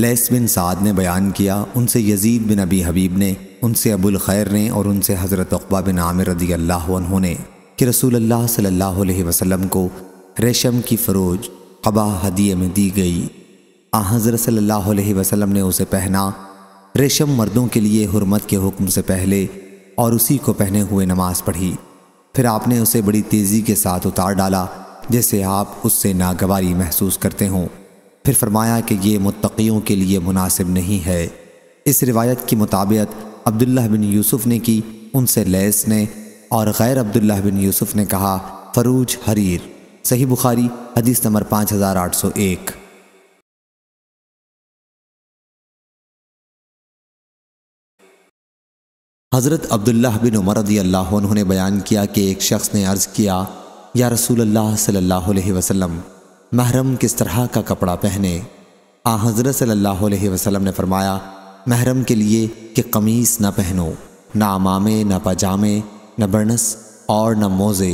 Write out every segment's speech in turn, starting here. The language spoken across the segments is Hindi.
लैस बिन साद ने बयान किया उनसे यजीद बिन अबी हबीब ने उनसे अबुल खैर ने और उनसे हज़रत अकबा बिन आमिर रदी अल्लाह ने कि रसूल अल्लाह सल्लल्लाहु अलैहि वसल्लम को रेशम की फ़रोज कबा हदिये में दी गई आ हज़रत सल्लल्लाहु अलैहि वसल्लम ने उसे पहना रेशम मर्दों के लिए हरमत के हुक्म से पहले और उसी को पहने हुए नमाज़ पढ़ी फिर आपने उसे बड़ी तेज़ी के साथ उतार डाला जैसे आप उससे नागवारी महसूस करते हों फिर फरमाया कि ये मुतकीयों के लिए मुनासिब नहीं है इस रिवायत की मुताबियत अब्दुल्ला बिन यूसुफ ने की उनसे लैस ने और गैर अब्दुल्ला बिन यूसुफ ने कहा फ़रूज हरीर सही बुखारी हदीस नंबर पाँच हज़ार आठ सौ एक हज़रत अब्दुल्लाह बिन उमर रदी अल्लाह उन्होंने बयान किया कि एक शख्स ने अर्ज़ किया या रसूल अल्लाह सल्लल्लाहु अलैहि वसल्लम महरम किस तरह का कपड़ा पहने आ हज़रत सल्लल्लाहु अलैहि वसल्लम ने फरमाया महरम के लिए कि कमीज़ ना पहनो ना अमामे ना पजामे न बर्नस और न मोज़े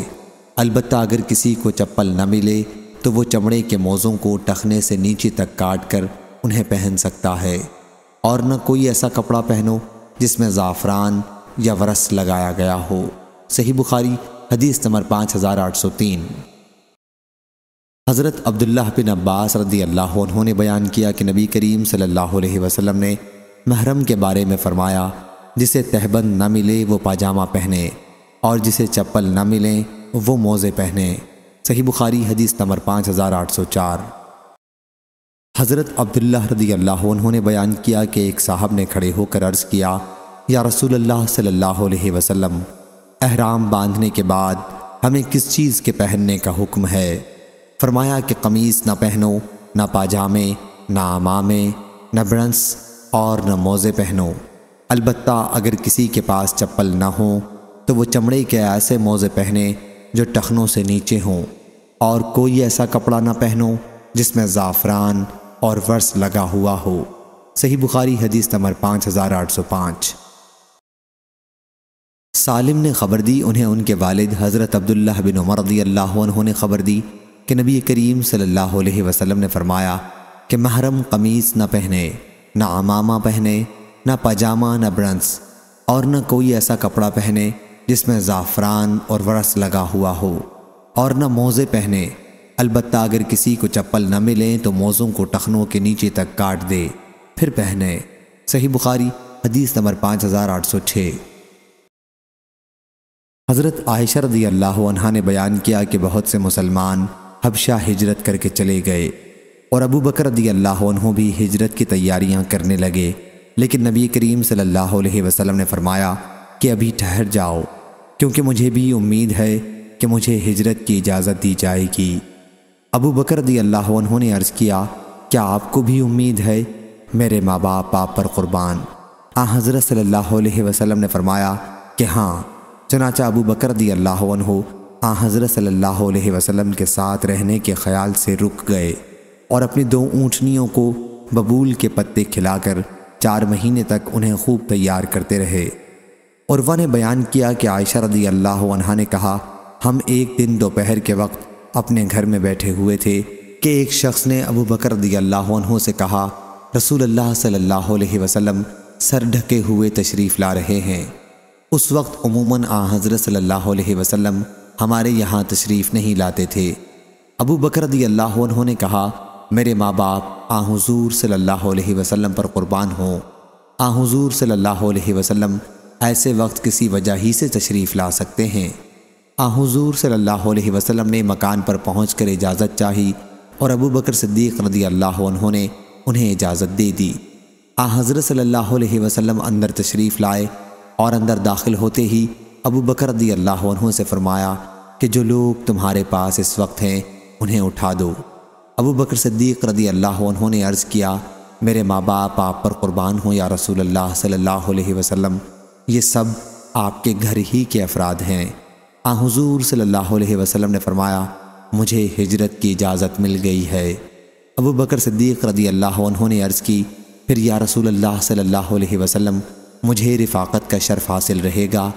अलबत् अगर किसी को चप्पल न मिले तो वो चमड़े के मोज़ों को टखने से नीचे तक काट कर उन्हें पहन सकता है और न कोई ऐसा कपड़ा पहनो जिसमें ज़ाफ़रान या वरस लगाया गया हो सही बुखारी हदीस नंबर पाँच हज़ार आठ सौ तीन हज़रत अब्दुल्ला बिन अब्बास रदी अल्लाह उन्होंने बयान किया कि नबी करीम सल्लल्लाहु अलैहि वसल्लम ने महरम के बारे में फ़रमाया जिसे तहबंद न मिले वो पाजामा पहने और जिसे चप्पल न मिले वो मोज़े पहने सही बुखारी हदीस नंबर पाँच हज़ार आठ सौ चार हज़रत अब्दुल्ला रदी अल्लाह उन्होंने बयान किया कि एक साहब ने खड़े होकर अर्ज़ किया या रसूल अल्लाह सल्लल्लाहु अहराम बांधने के बाद हमें किस चीज़ के पहनने का हुक्म है फरमाया कि कमीज़ ना पहनो ना पाजामे ना अमामे न ब्रंस और न मोज़े पहनो अलबत् अगर किसी के पास चप्पल ना हो तो वो चमड़े के ऐसे मोज़े पहने जो टखनों से नीचे हों और कोई ऐसा कपड़ा ना पहनो जिसमें ज़ाफ़रान और वर्ष लगा हुआ हो सही बुखारी हदीस नंबर पाँच हज़ार आठ सौ पाँच सालिम ने खबर दी उन्हें उनके वालिद हज़रत अब्दुल्ला बिन उमर रदी अल्लाह ने खबर दी कि नबी करीम सल्लल्लाहु अलैहि वसल्लम ने फरमाया कि महरम कमीज़ ना पहने ना अमामा पहने ना पजामा ना ब्रंस और न कोई ऐसा कपड़ा पहने जिसमें ज़ाफ़रान और वरस लगा हुआ हो और न मोज़े पहने अलबत् अगर किसी को चप्पल न मिले तो मोज़ों को टखनों के नीचे तक काट दे फिर पहने सही बुखारी हदीस नंबर पाँच हज़ार आठ सौ छः हज़रत आयशा रदी अल्लाह ने बयान किया कि बहुत से मुसलमान हबशा हिजरत करके चले गए और अबू बकर रदी अल्लाह भी हिजरत की तैयारियां करने लगे लेकिन नबी करीम सल्लल्लाहु अलैहि वसल्लम ने फरमाया कि अभी ठहर जाओ क्योंकि मुझे भी उम्मीद है कि मुझे हिजरत की इजाज़त दी जाएगी अबू बकर रदी अल्लाह ने अर्ज़ किया क्या आपको भी उम्मीद है मेरे माँ बाप आप पर क़ुरबान आ हज़रत सल्लल्लाहु अलैहि वसल्लम ने फरमाया कि हाँ चनाचा अबू बकर रदी अल्लाह आ हज़रत सल्लल्लाहु अलैहि वसल्लम के साथ रहने के ख्याल से रुक गए और अपनी दो ऊँटनियों को बबूल के पत्ते खिलाकर चार महीने तक उन्हें खूब तैयार करते रहे और वह ने बयान किया कि आयशा रदी अल्लाह ने कहा हम एक दिन दोपहर के वक्त अपने घर में बैठे हुए थे कि एक शख्स ने अबू बकर रदी अल्लाह से कहा रसूल अल्लाह सल्लल्लाहु अलैहि वसल्लम सर ढके हुए तशरीफ़ ला रहे हैं उस वक्त अमूमन आ हज़रत सल्लल्लाहु अलैहि वसल्लम हमारे यहाँ तशरीफ़ नहीं लाते थे अबू बकर अल्लाह ने कहा मेरे माँ बाप आ सल सल्ला वसम पर क़ुरबान हो आ सल सल्ला वसम ऐसे वक्त किसी वजह ही से तशरीफ़ ला सकते हैं आ हजूर सल्ला वसम ने मकान पर पहुँच कर इजाज़त चाही और अबू बकर रदी अल्लाह ने उन्हें इजाज़त दे दी आ हज़रत सल्ला वसम अंदर तशरीफ़ लाए और अंदर दाखिल होते ही अबू बकर रदी अल्लाह से फ़रमाया कि जो लोग तुम्हारे पास इस वक्त हैं उन्हें उठा दो अबू बकर सिद्दीक रदी अल्लाह उन्होंने अर्ज़ किया मेरे माँ बाप आप पर कुर्बान हों या रसूल अल्लाह सल्लल्लाहु अलैहि वसल्लम ये सब आपके घर ही के अफराद हैं आ हजूर सल्लल्लाहु अलैहि वसल्लम ने फरमाया मुझे हिजरत की इजाज़त मिल गई है अबू बकर सिद्दीक रदी अल्लाह उन्होंने अर्ज़ की फिर या रसूल अल्लाह सल्लल्लाहु अलैहि वसल्लम मुझे रिफ़ाक़त का शर्फ हासिल रहेगा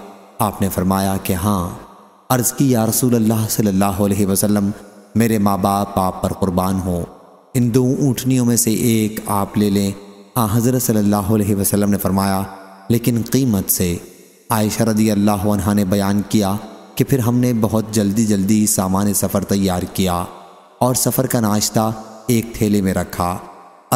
आपने फरमाया कि हाँ अर्ज़ की या रसूल अल्लाह सल्लल्लाहु अलैहि वसल्लम मेरे माँ बाप आप पर कुर्बान हो इन दो ऊँटनियों में से एक आप ले लें हाँ हज़रत सल्लल्लाहु अलैहि वसल्लम ने फरमाया लेकिन कीमत से आयशा रदी अल्लाह अनहा ने बयान किया कि फिर हमने बहुत जल्दी जल्दी सामान सफ़र तैयार किया और सफ़र का नाश्ता एक थैले में रखा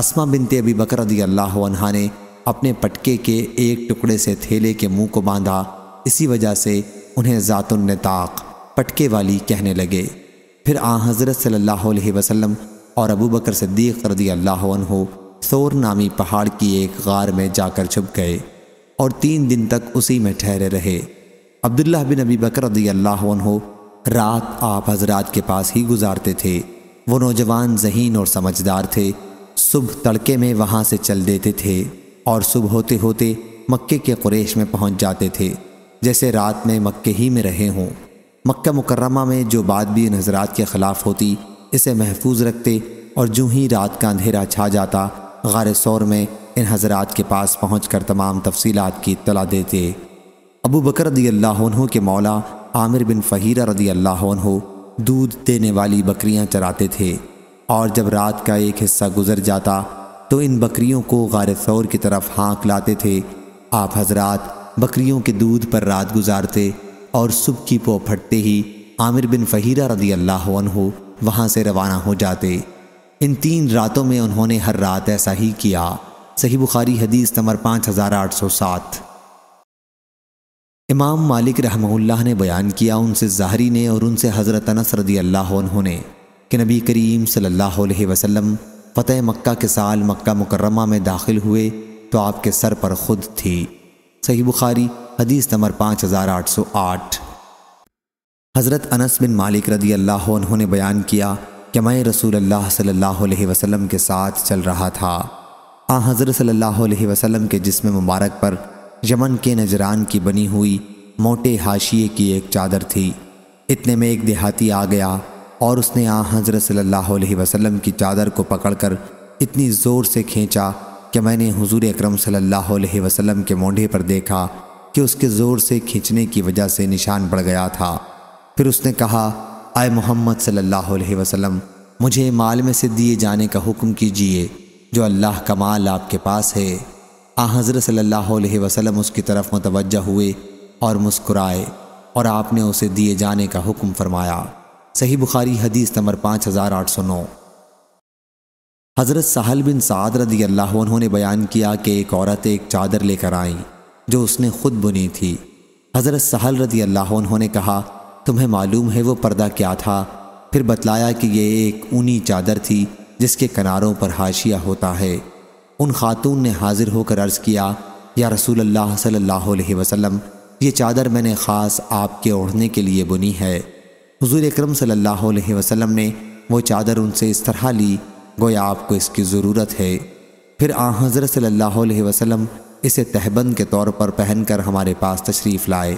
असमा बिनते अबी बकर अल्लाह अनहा ने अपने पटके के एक टुकड़े से थैले के मुंह को बांधा इसी वजह से उन्हें ज़ातुलनताक पटके वाली कहने लगे फिर आ हज़रत सल्लल्लाहु अलैहि वसल्लम और अबू बकर सिद्दीक़ रदी अल्लाह सोर नामी पहाड़ की एक गार में जाकर छुप गए और तीन दिन तक उसी में ठहरे रहे अब्दुल्ला बिन अबी बकर रदी अल्लाह रात आप हजरात के पास ही गुजारते थे वो नौजवान जहीन और समझदार थे सुबह तड़के में वहाँ से चल देते थे और सुबह होते होते मक्के के कुरेश में पहुँच जाते थे जैसे रात में मक्के ही में रहे हों मक्का मुकर्रमा में जो बात भी इन हजरात के ख़िलाफ़ होती इसे महफूज रखते और जू ही रात का अंधेरा छा जाता गार सौर में इन हजरात के पास पहुँच कर तमाम तफसीत की इतला देते अबू बकर रदी अल्लाह के मौला आमिर बिन फ़हीरा रदी अल्लाह दूध देने वाली बकरियाँ चराते थे और जब रात का एक हिस्सा गुजर जाता तो इन बकरियों को गार सौर की तरफ हाँक लाते थे आप हजरात बकरियों के दूध पर रात गुजारते और सुबह की पो फटते ही आमिर बिन फ़हीरा रदी अल्लाह हो वहाँ से रवाना हो जाते इन तीन रातों में उन्होंने हर रात ऐसा ही किया सही बुखारी हदीस नंबर पाँच हज़ार आठ सौ सात इमाम मालिक रहमल्ला ने बयान किया उनसे ज़ाहरी ने और उनसे हज़रत अनस रदी अल्लाह ने कि नबी करीम सल्लल्लाहु अलैहि वसल्लम फ़तेह मक्का के साल मक्का मुकरमा में दाखिल हुए तो आपके सर पर खुद थी सही बुखारी हदीस नंबर पाँच हज़ार आठ सौ आठ हज़रत अनस बिन मालिक रदी अल्लाह उन्होंने बयान किया कि मैं रसूल अल्लाह सल्लल्लाहु अलैहि वसल्लम के साथ चल रहा था आ हज़रत सल्लल्लाहु अलैहि वसल्लम के जिसम मुबारक पर यमन के नजरान की बनी हुई मोटे हाशिए की एक चादर थी इतने में एक देहाती आ गया और उसने आ हज़रत सल्लल्लाहु अलैहि वसल्लम की चादर को पकड़कर इतनी ज़ोर से खींचा कि मैंने हुजूर अकरम सल्लल्लाहु अलैहि वसल्लम के मोंढे पर देखा कि उसके ज़ोर से खींचने की वजह से निशान पड़ गया था फिर उसने कहा आए मोहम्मद सल्लल्लाहु अलैहि वसल्लम मुझे माल में से दिए जाने का हुक्म कीजिए जो अल्लाह का माल आपके पास है आ हज़र सल्लल्लाहु अलैहि वसल्लम उसकी तरफ मुतवजह हुए और मुस्कुराए और आपने उसे दिए जाने का हुक्म फरमाया सही बुखारी हदीस नंबर पाँच हज़ार आठ सौ नौ हज़रत साहल बिन साद रदी अल्लाह उन्होंने बयान किया कि एक औरत एक चादर लेकर आई जो उसने खुद बुनी थी हज़रत साहल रदी अल्लाह उन्होंने कहा तुम्हें मालूम है वो पर्दा क्या था फिर बतलाया कि ये एक ऊनी चादर थी जिसके किनारों पर हाशिया होता है उन खातून ने हाजिर होकर अर्ज़ किया या रसूल अल्लाह सल्लल्लाहु अलैहि वसल्लम ये चादर मैंने ख़ास आपके ओढ़ने के लिए बुनी है हुजूर अकरम सल्लल्लाहु अलैहि वसल्लम ने वो चादर उनसे इस तरह ली गोया आपको इसकी ज़रूरत है फिर आ हज़रत सल्लल्लाहु अलैहि इसे तहबंद के तौर पर पहनकर हमारे पास तशरीफ़ लाए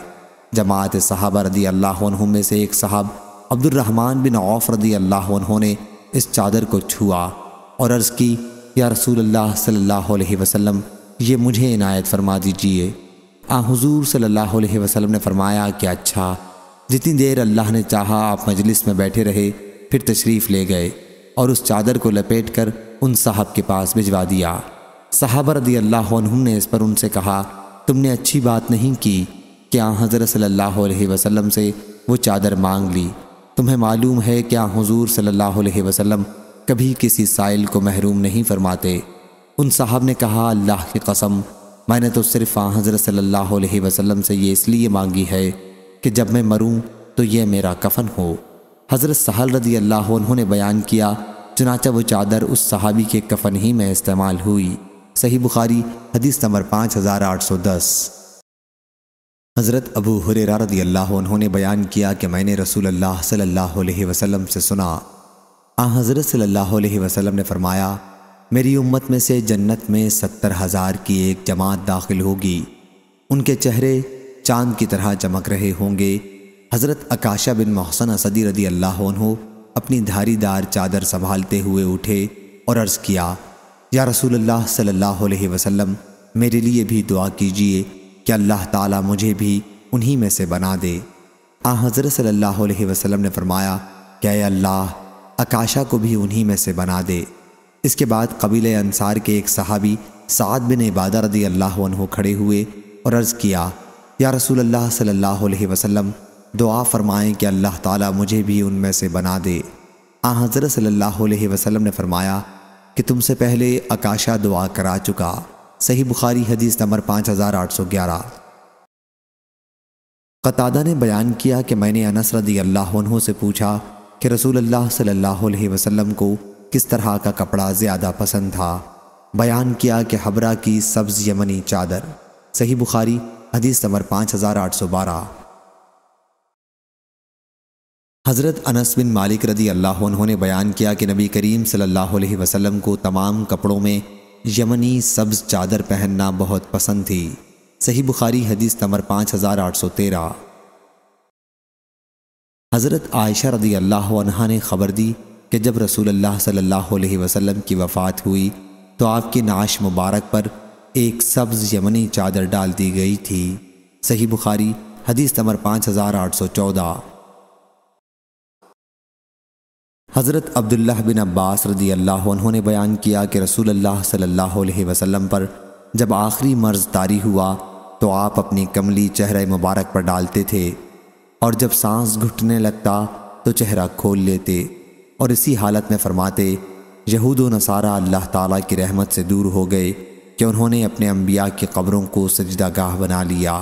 जमात साहब रदी अल्लाह में से एक साहब अब्दुलरहमान बिन औफ रदी अल्लाह ने इस चादर को छुआ और अर्ज़ की या रसूल अल्लाह सल्लल्लाहु अलैहि वसल्लम ये मुझे इनायत फरमा दीजिए आ हुजूर सल्लल्लाहु अलैहि वसल्लम ने फरमाया कि अच्छा जितनी देर अल्लाह ने चाहा आप मजलिस में बैठे रहे फिर तशरीफ़ ले गए और उस चादर को लपेट कर उन साहब के पास भिजवा दिया साहब रदी अल्लाह ने इस पर उनसे कहा तुमने अच्छी बात नहीं की क्या हज़रत सल्लल्लाहु अलैहि वसल्लम से वो चादर मांग ली तुम्हें मालूम है क्या हुजूर सल्लल्लाहु अलैहि वसल्लम कभी किसी साइल को महरूम नहीं फरमाते उन साहब ने कहा अल्लाह की कसम मैंने तो सिर्फ़ आ हाँ हज़रत सल्लल्लाहु अलैहि वसल्लम से ये इसलिए मांगी है कि जब मैं मरूं तो ये मेरा कफन हो हज़रत सहल रदी अल्लाह उन्होंने बयान किया चुनाचा वो चादर उस सहाबी के कफन ही में इस्तेमाल हुई सही बुखारी हदीस नंबर पाँच हज़ार आठ सौ दस हज़रत अबू हुरे रदी अल्लाह उन्होंने बयान किया कि मैंने रसूल अल्लाह सल्लल्लाहु अलैहि वसल्लम से सुना आ हज़रत सल्लल्लाहु अलैहि वसल्लम ने फरमाया मेरी उम्मत में से जन्नत में सत्तर हज़ार की एक जमात दाखिल होगी उनके चेहरे चांद की तरह चमक रहे होंगे हज़रत अकाशा बिन मोहसन असदी रदी अल्लाह अपनी धारीदार चादर संभालते हुए उठे और अर्ज़ किया या अल्लाह सल्लल्लाहु अलैहि वसल्लम मेरे लिए भी दुआ कीजिए कि अल्लाह ताला मुझे भी उन्हीं में से बना दे आ हज़रत सल्लल्लाहु अलैहि वसल्लम ने फरमाया क्या अल्लाह अकाशा को भी उन्हीं में से बना दे इसके बाद कबीले अनसार के एक सहाबी साद बिन इबादा रदी अल्लाह खड़े हुए और अर्ज़ किया या रसूल अल्लाह सल्लल्लाहु अलैहि वसल्लम दुआ फरमाएं कि अल्लाह ताला मुझे भी उनमें से बना दे आ हज़रत सल्लल्लाहु अलैहि वसल्लम ने फरमाया कि तुमसे पहले अकाशा दुआ करा चुका सही बुखारी हदीस नंबर पाँच हज़ार आठ सौ ग्यारह कतादा ने बयान किया कि मैंने अनस रदी अल्लाह से पूछा कि रसूल अल्लाह सल्लल्लाहु अलैहि वसल्लम को किस तरह का कपड़ा ज़्यादा पसंद था बयान किया कि हबरा की सब्ज़ यमनी चादर सही बुखारी हदीस नंबर पाँच हज़ार आठ सौ बारह हज़रत अनस बिन मालिक रजी अल्लाह उन्होंने बयान किया कि नबी करीम सल्लल्लाहु अलैहि वसल्लम को तमाम कपड़ों में यमनी सब्ज़ चादर पहनना बहुत पसंद थी सही बुखारी हदीस नंबर पाँच हज़ार आठ सौ तेरह हज़रत आयशा रदी अल्लाह अनहा ने ख़बर दी कि जब रसूल सल्लल्लाहु अलैहि वसल्लम की वफ़ात हुई तो आपके नाश मुबारक पर एक सब्ज़ यमनी चादर डाल दी गई थी सही बुखारी हदीस नंबर पाँच हज़ार आठ सौ चौदह हज़रत अब्दुल्लाह बिन अब्बास रदी अल्लाह उन्होंने बयान किया कि रसूल अल्लाह सल्लल्लाहु अलैहि वसल्लम पर जब आखिरी मर्ज तारी हुआ तो आप अपनी कमली चेहरे मुबारक पर डालते थे और जब सांस घुटने लगता तो चेहरा खोल लेते और इसी हालत में फरमाते यहूद नसारा अल्लाह ताला की रहमत से दूर हो गए कि उन्होंने अपने अम्बिया की कब्रों को गाह बना लिया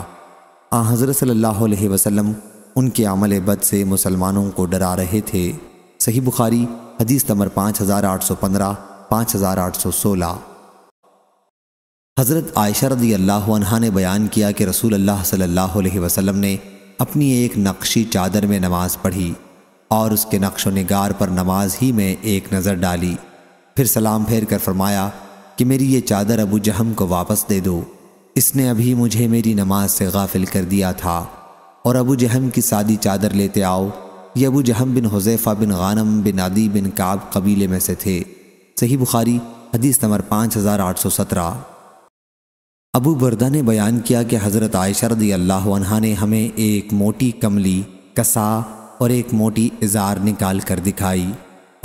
आ हज़रत सल्लल्लाहु अलैहि वसल्लम उनके अमल बद से मुसलमानों को डरा रहे थे सही बुखारी हदीस नंबर पाँच हज़ार आठ सौ पंद्रह पाँच हज़ार आठ सौ सोलह हज़रत आयशा रदी अल्लाह ने बयान किया कि रसूल अल्लाह सल्लल्लाहु अलैहि वसल्लम ने अपनी एक नक्शी चादर में नमाज़ पढ़ी और उसके नक्श नगार पर नमाज ही में एक नज़र डाली फिर सलाम फेर कर फरमाया कि मेरी ये चादर अबू जहम को वापस दे दो इसने अभी मुझे मेरी नमाज से गाफिल कर दिया था और अबू जहम की सादी चादर लेते आओ ये अबू जहम बिन हुजैफ़ा बिन गानम बिन आदि बिन काब कबीले में से थे सही बुखारी हदीस नंबर पाँच हज़ार आठ सौ सत्रह अबू बरदा ने बयान किया कि हज़रत आयशा रदी अल्लाह अनहा ने हमें एक मोटी कमली कसा और एक मोटी इजार निकाल कर दिखाई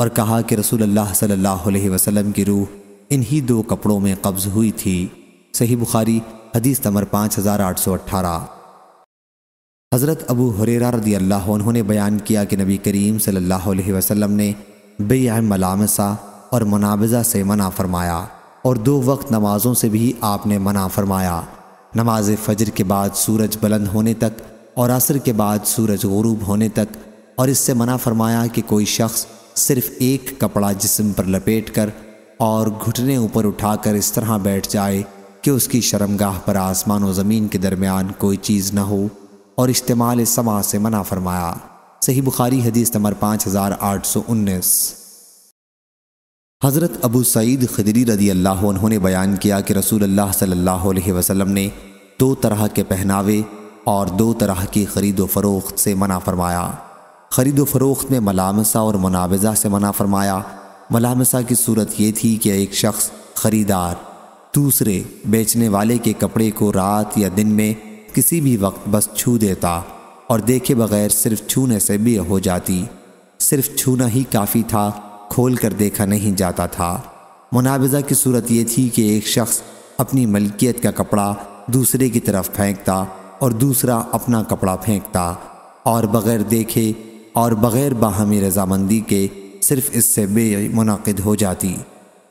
और कहा कि रसूल अल्लाह सल्लल्लाहु अलैहि वसल्लम की रूह इन्हीं दो कपड़ों में कब्ज़ हुई थी सही बुखारी हदीस नंबर पाँच हज़ार आठ सौ अट्ठारह हज़रत अबू हुरेरा रदी अल्लाह उन्होंने बयान किया कि नबी करीम सल्लल्लाहु अलैहि वसल्लम ने बेया मलामसा और मनाबज़ा से मना फरमाया और दो वक्त नमाज़ों से भी आपने मना फरमाया नमाज फजर के बाद सूरज बुलंद होने तक और असर के बाद सूरज गरूब होने तक और इससे मना फरमाया कि कोई शख्स सिर्फ़ एक कपड़ा जिसम पर लपेट कर और घुटने ऊपर उठाकर इस तरह बैठ जाए कि उसकी शर्मगाह पर आसमान और ज़मीन के दरमियान कोई चीज़ न हो और इस्तेमाल समा से मना फरमाया सही बुखारी हदीस नंबर पाँच हज़ार आठ सौ उन्नीस हज़रत अबू सईद खदरी रदी अल्लाह उन्होंने बयान किया कि रसूल अल्लाह सल्लल्लाहु अलैहि वसल्लम ने दो तरह के पहनावे और दो तरह की खरीदो फ़रोख्त से मना फरमाया ख़रीदो फ़रोख्त में मलामसा और मुनावजा से मना फरमाया मलामसा की सूरत ये थी कि एक शख्स ख़रीदार दूसरे बेचने वाले के कपड़े को रात या दिन में किसी भी वक्त बस छू देता और देखे बगैर सिर्फ छूने से भी हो जाती सिर्फ छूना ही काफ़ी था खोल कर देखा नहीं जाता था मुनावजा की सूरत यह थी कि एक शख्स अपनी मलकियत का कपड़ा दूसरे की तरफ फेंकता और दूसरा अपना कपड़ा फेंकता और बग़ैर देखे और बग़ैर बाहमी रजामंदी के सिर्फ इससे मुनद हो जाती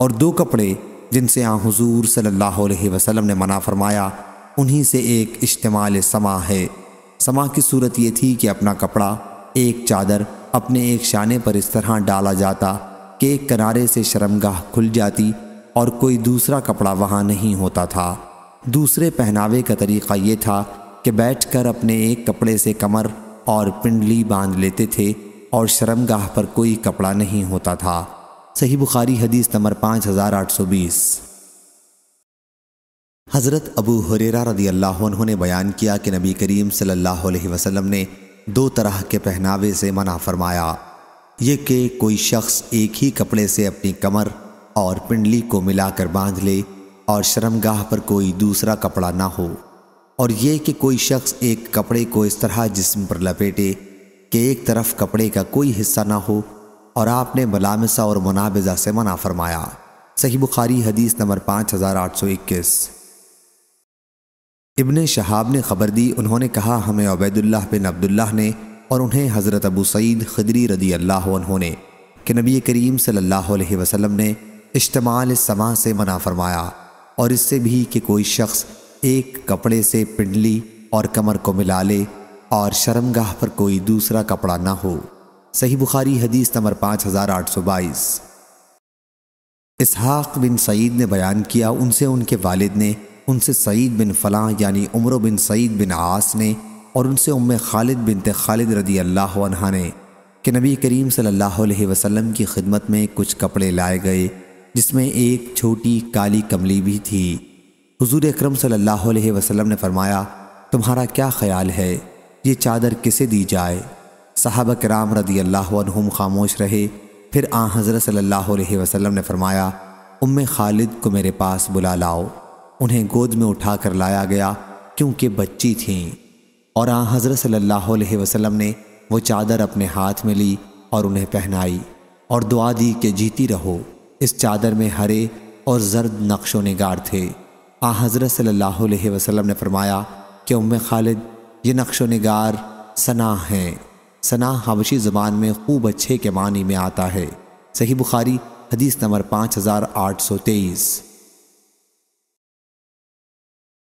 और दो कपड़े जिनसे आ हजूर सल्ला वसलम ने मना फरमाया उन्हीं से एक इश्तमाल समा है समा की सूरत ये थी कि अपना कपड़ा एक चादर अपने एक शाने पर इस तरह डाला जाता कि एक किनारे से शर्मगाह खुल जाती और कोई दूसरा कपड़ा वहाँ नहीं होता था दूसरे पहनावे का तरीक़ा ये था कि बैठकर अपने एक कपड़े से कमर और पिंडली बांध लेते थे और शर्मगाह पर कोई कपड़ा नहीं होता था सही बुखारी हदीस नंबर पाँच हज़ार आठ सौ बीस हज़रत अबू हुरेरा रदी अल्लाह ने बयान किया कि नबी करीम सल्लल्लाहु अलैहि वसल्लम ने दो तरह के पहनावे से मना फरमाया ये कि कोई शख्स एक ही कपड़े से अपनी कमर और पिंडली को मिलाकर बांध ले और शर्मगाह पर कोई दूसरा कपड़ा ना हो और ये कि कोई शख्स एक कपड़े को इस तरह जिस्म पर लपेटे कि एक तरफ कपड़े का कोई हिस्सा ना हो और आपने मलामसा और मुनाबजा से मना फरमाया सही बुखारी हदीस नंबर पाँच हज़ार आठ सौ इक्कीस इब्ने शहाब ने ख़बर दी उन्होंने कहा हमें अबैदुल्लाह बिन अब्दुल्लाह ने और उन्हें हज़रत अबू सईद खदरी रदी अल्लाह ने कि नबी करीम सल्लल्लाहु अलैहि वसल्लम ने इज्तमाल समा से मना फरमाया और इससे भी कि कोई शख्स एक कपड़े से पिंडली और कमर को मिला ले और शर्मगाह पर कोई दूसरा कपड़ा ना हो सही बुखारी हदीस नंबर पाँच हज़ार आठ सौ बाईस इसहाक़ बिन सईद ने बयान किया उनसे उनके वालिद ने उनसे सईद बिन फ़लाँ यानी उम्र बिन सईद बिन आस ने और उनसे उम खालिद बिन खालिद रदी अल्लाह ने कि नबी करीम सल्लल्लाहु अलैहि वसल्लम की खिदमत में कुछ कपड़े लाए गए जिसमें एक छोटी काली कमली भी थी हुजूर अकरम सल्लल्लाहु अलैहि वसल्लम ने फरमाया तुम्हारा क्या ख्याल है ये चादर किसे दी जाए साहब कराम रदी अल्लाह खामोश रहे फिर आ हज़रत सल्ला अलैहि ने फरमाया उम खालिद को मेरे पास बुला लाओ उन्हें गोद में उठा कर लाया गया क्योंकि बच्ची थीं और आ हज़रत सल्लल्लाहु अलैहि वसल्लम ने वो चादर अपने हाथ में ली और उन्हें पहनाई और दुआ दी कि जीती रहो इस चादर में हरे और जर्द नक्शो नगार थे आ हज़रत सल्लल्लाहु अलैहि वसल्लम ने फरमाया कि उम खालिद ये नक्शो नगार सना हैं सना हबशी ज़बान में खूब अच्छे के मानी में आता है सही बुखारी हदीस नंबर पाँच हज़ार आठ सौ तेईस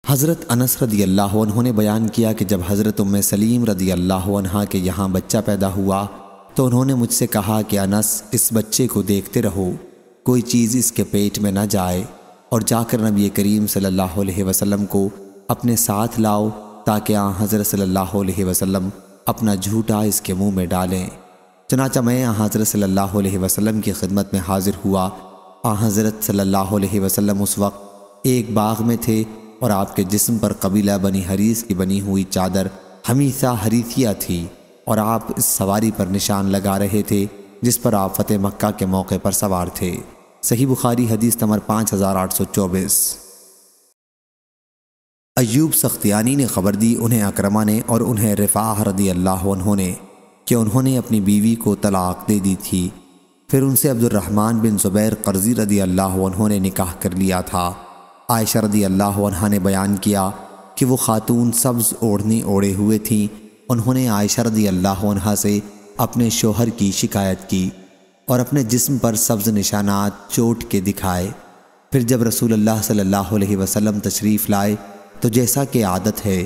हज़रत अनस रदी अल्लाह उन्होंने बयान किया कि जब हज़रत उम सलीम रदी अल्लाह के यहाँ बच्चा पैदा हुआ तो उन्होंने मुझसे कहा कि अनस इस बच्चे को देखते रहो कोई चीज़ इसके पेट में ना जाए और जाकर नबी करीम सल्लल्लाहु अलैहि वसल्लम को अपने साथ लाओ ताकि आ हज़रत सल्लल्लाहु अलैहि वसल्लम अपना झूठा इसके मुंह में डालें चनाचा मैं आ हज़रत सल्लल्लाहु अलैहि वसल्लम की खिदमत में हाजिर हुआ आ हज़रत सल्लल्लाहु अलैहि वसल्लम उस वक्त एक बाग में थे और आपके जिस्म पर कबीला बनी हरीस की बनी हुई चादर हमीसा हरीसिया थी और आप इस सवारी पर निशान लगा रहे थे जिस पर आप फतेह मक्का के मौके पर सवार थे सही बुखारी हदीस नंबर पाँच हज़ार आठ सौ चौबीस अयूब सख्तियानी ने खबर दी उन्हें अक्रमा ने और उन्हें रिफाह रदी अल्लाह ने कि उन्होंने अपनी बीवी को तलाक दे दी थी फिर उनसे अब्दुलरहमान बिन ज़ुबैर कर्जी रदी अल्लाह ने निकाह कर लिया था आयशा रदी अल्लाह ने बयान किया कि वो खातून सब्ज़ ओढ़नी ओढ़े हुए थीं उन्होंने आयशा रदी अल्लाह से अपने शोहर की शिकायत की और अपने जिस्म पर सब्ज़ निशाना चोट के दिखाए फिर जब रसूल अल्लाह सल्लल्लाहु अलैहि वसल्लम तशरीफ़ लाए तो जैसा कि आदत है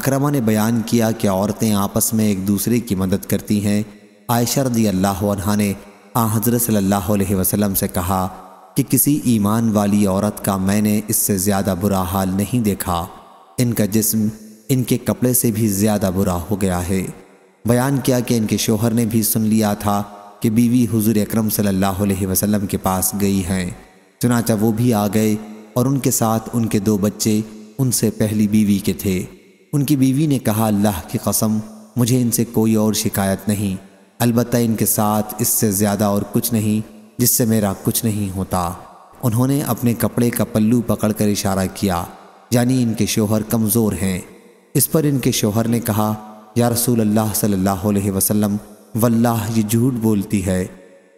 अक्रमा ने बयान किया कि औरतें आपस में एक दूसरे की मदद करती हैं आयशा रदी अल्लाह ने आ हज़रत सल्लल्लाहु अलैहि वसल्लम से कहा कि किसी ईमान वाली औरत का मैंने इससे ज़्यादा बुरा हाल नहीं देखा इनका जिस्म इनके कपड़े से भी ज़्यादा बुरा हो गया है बयान किया कि इनके शोहर ने भी सुन लिया था कि बीवी हुजूर अकरम सल्लल्लाहु अलैहि वसल्लम के पास गई हैं चुनाचा वो भी आ गए और उनके साथ उनके दो बच्चे उनसे पहली बीवी के थे उनकी बीवी ने कहा अल्लाह की कसम मुझे इनसे कोई और शिकायत नहीं अलबत् इनके साथ इससे ज़्यादा और कुछ नहीं जिससे मेरा कुछ नहीं होता उन्होंने अपने कपड़े का पल्लू पकड़कर इशारा किया यानी इनके शोहर कमज़ोर हैं इस पर इनके शोहर ने कहा या रसूल अल्लाह सल्लल्लाहु अलैहि वसल्लम वल्लाह ये झूठ बोलती है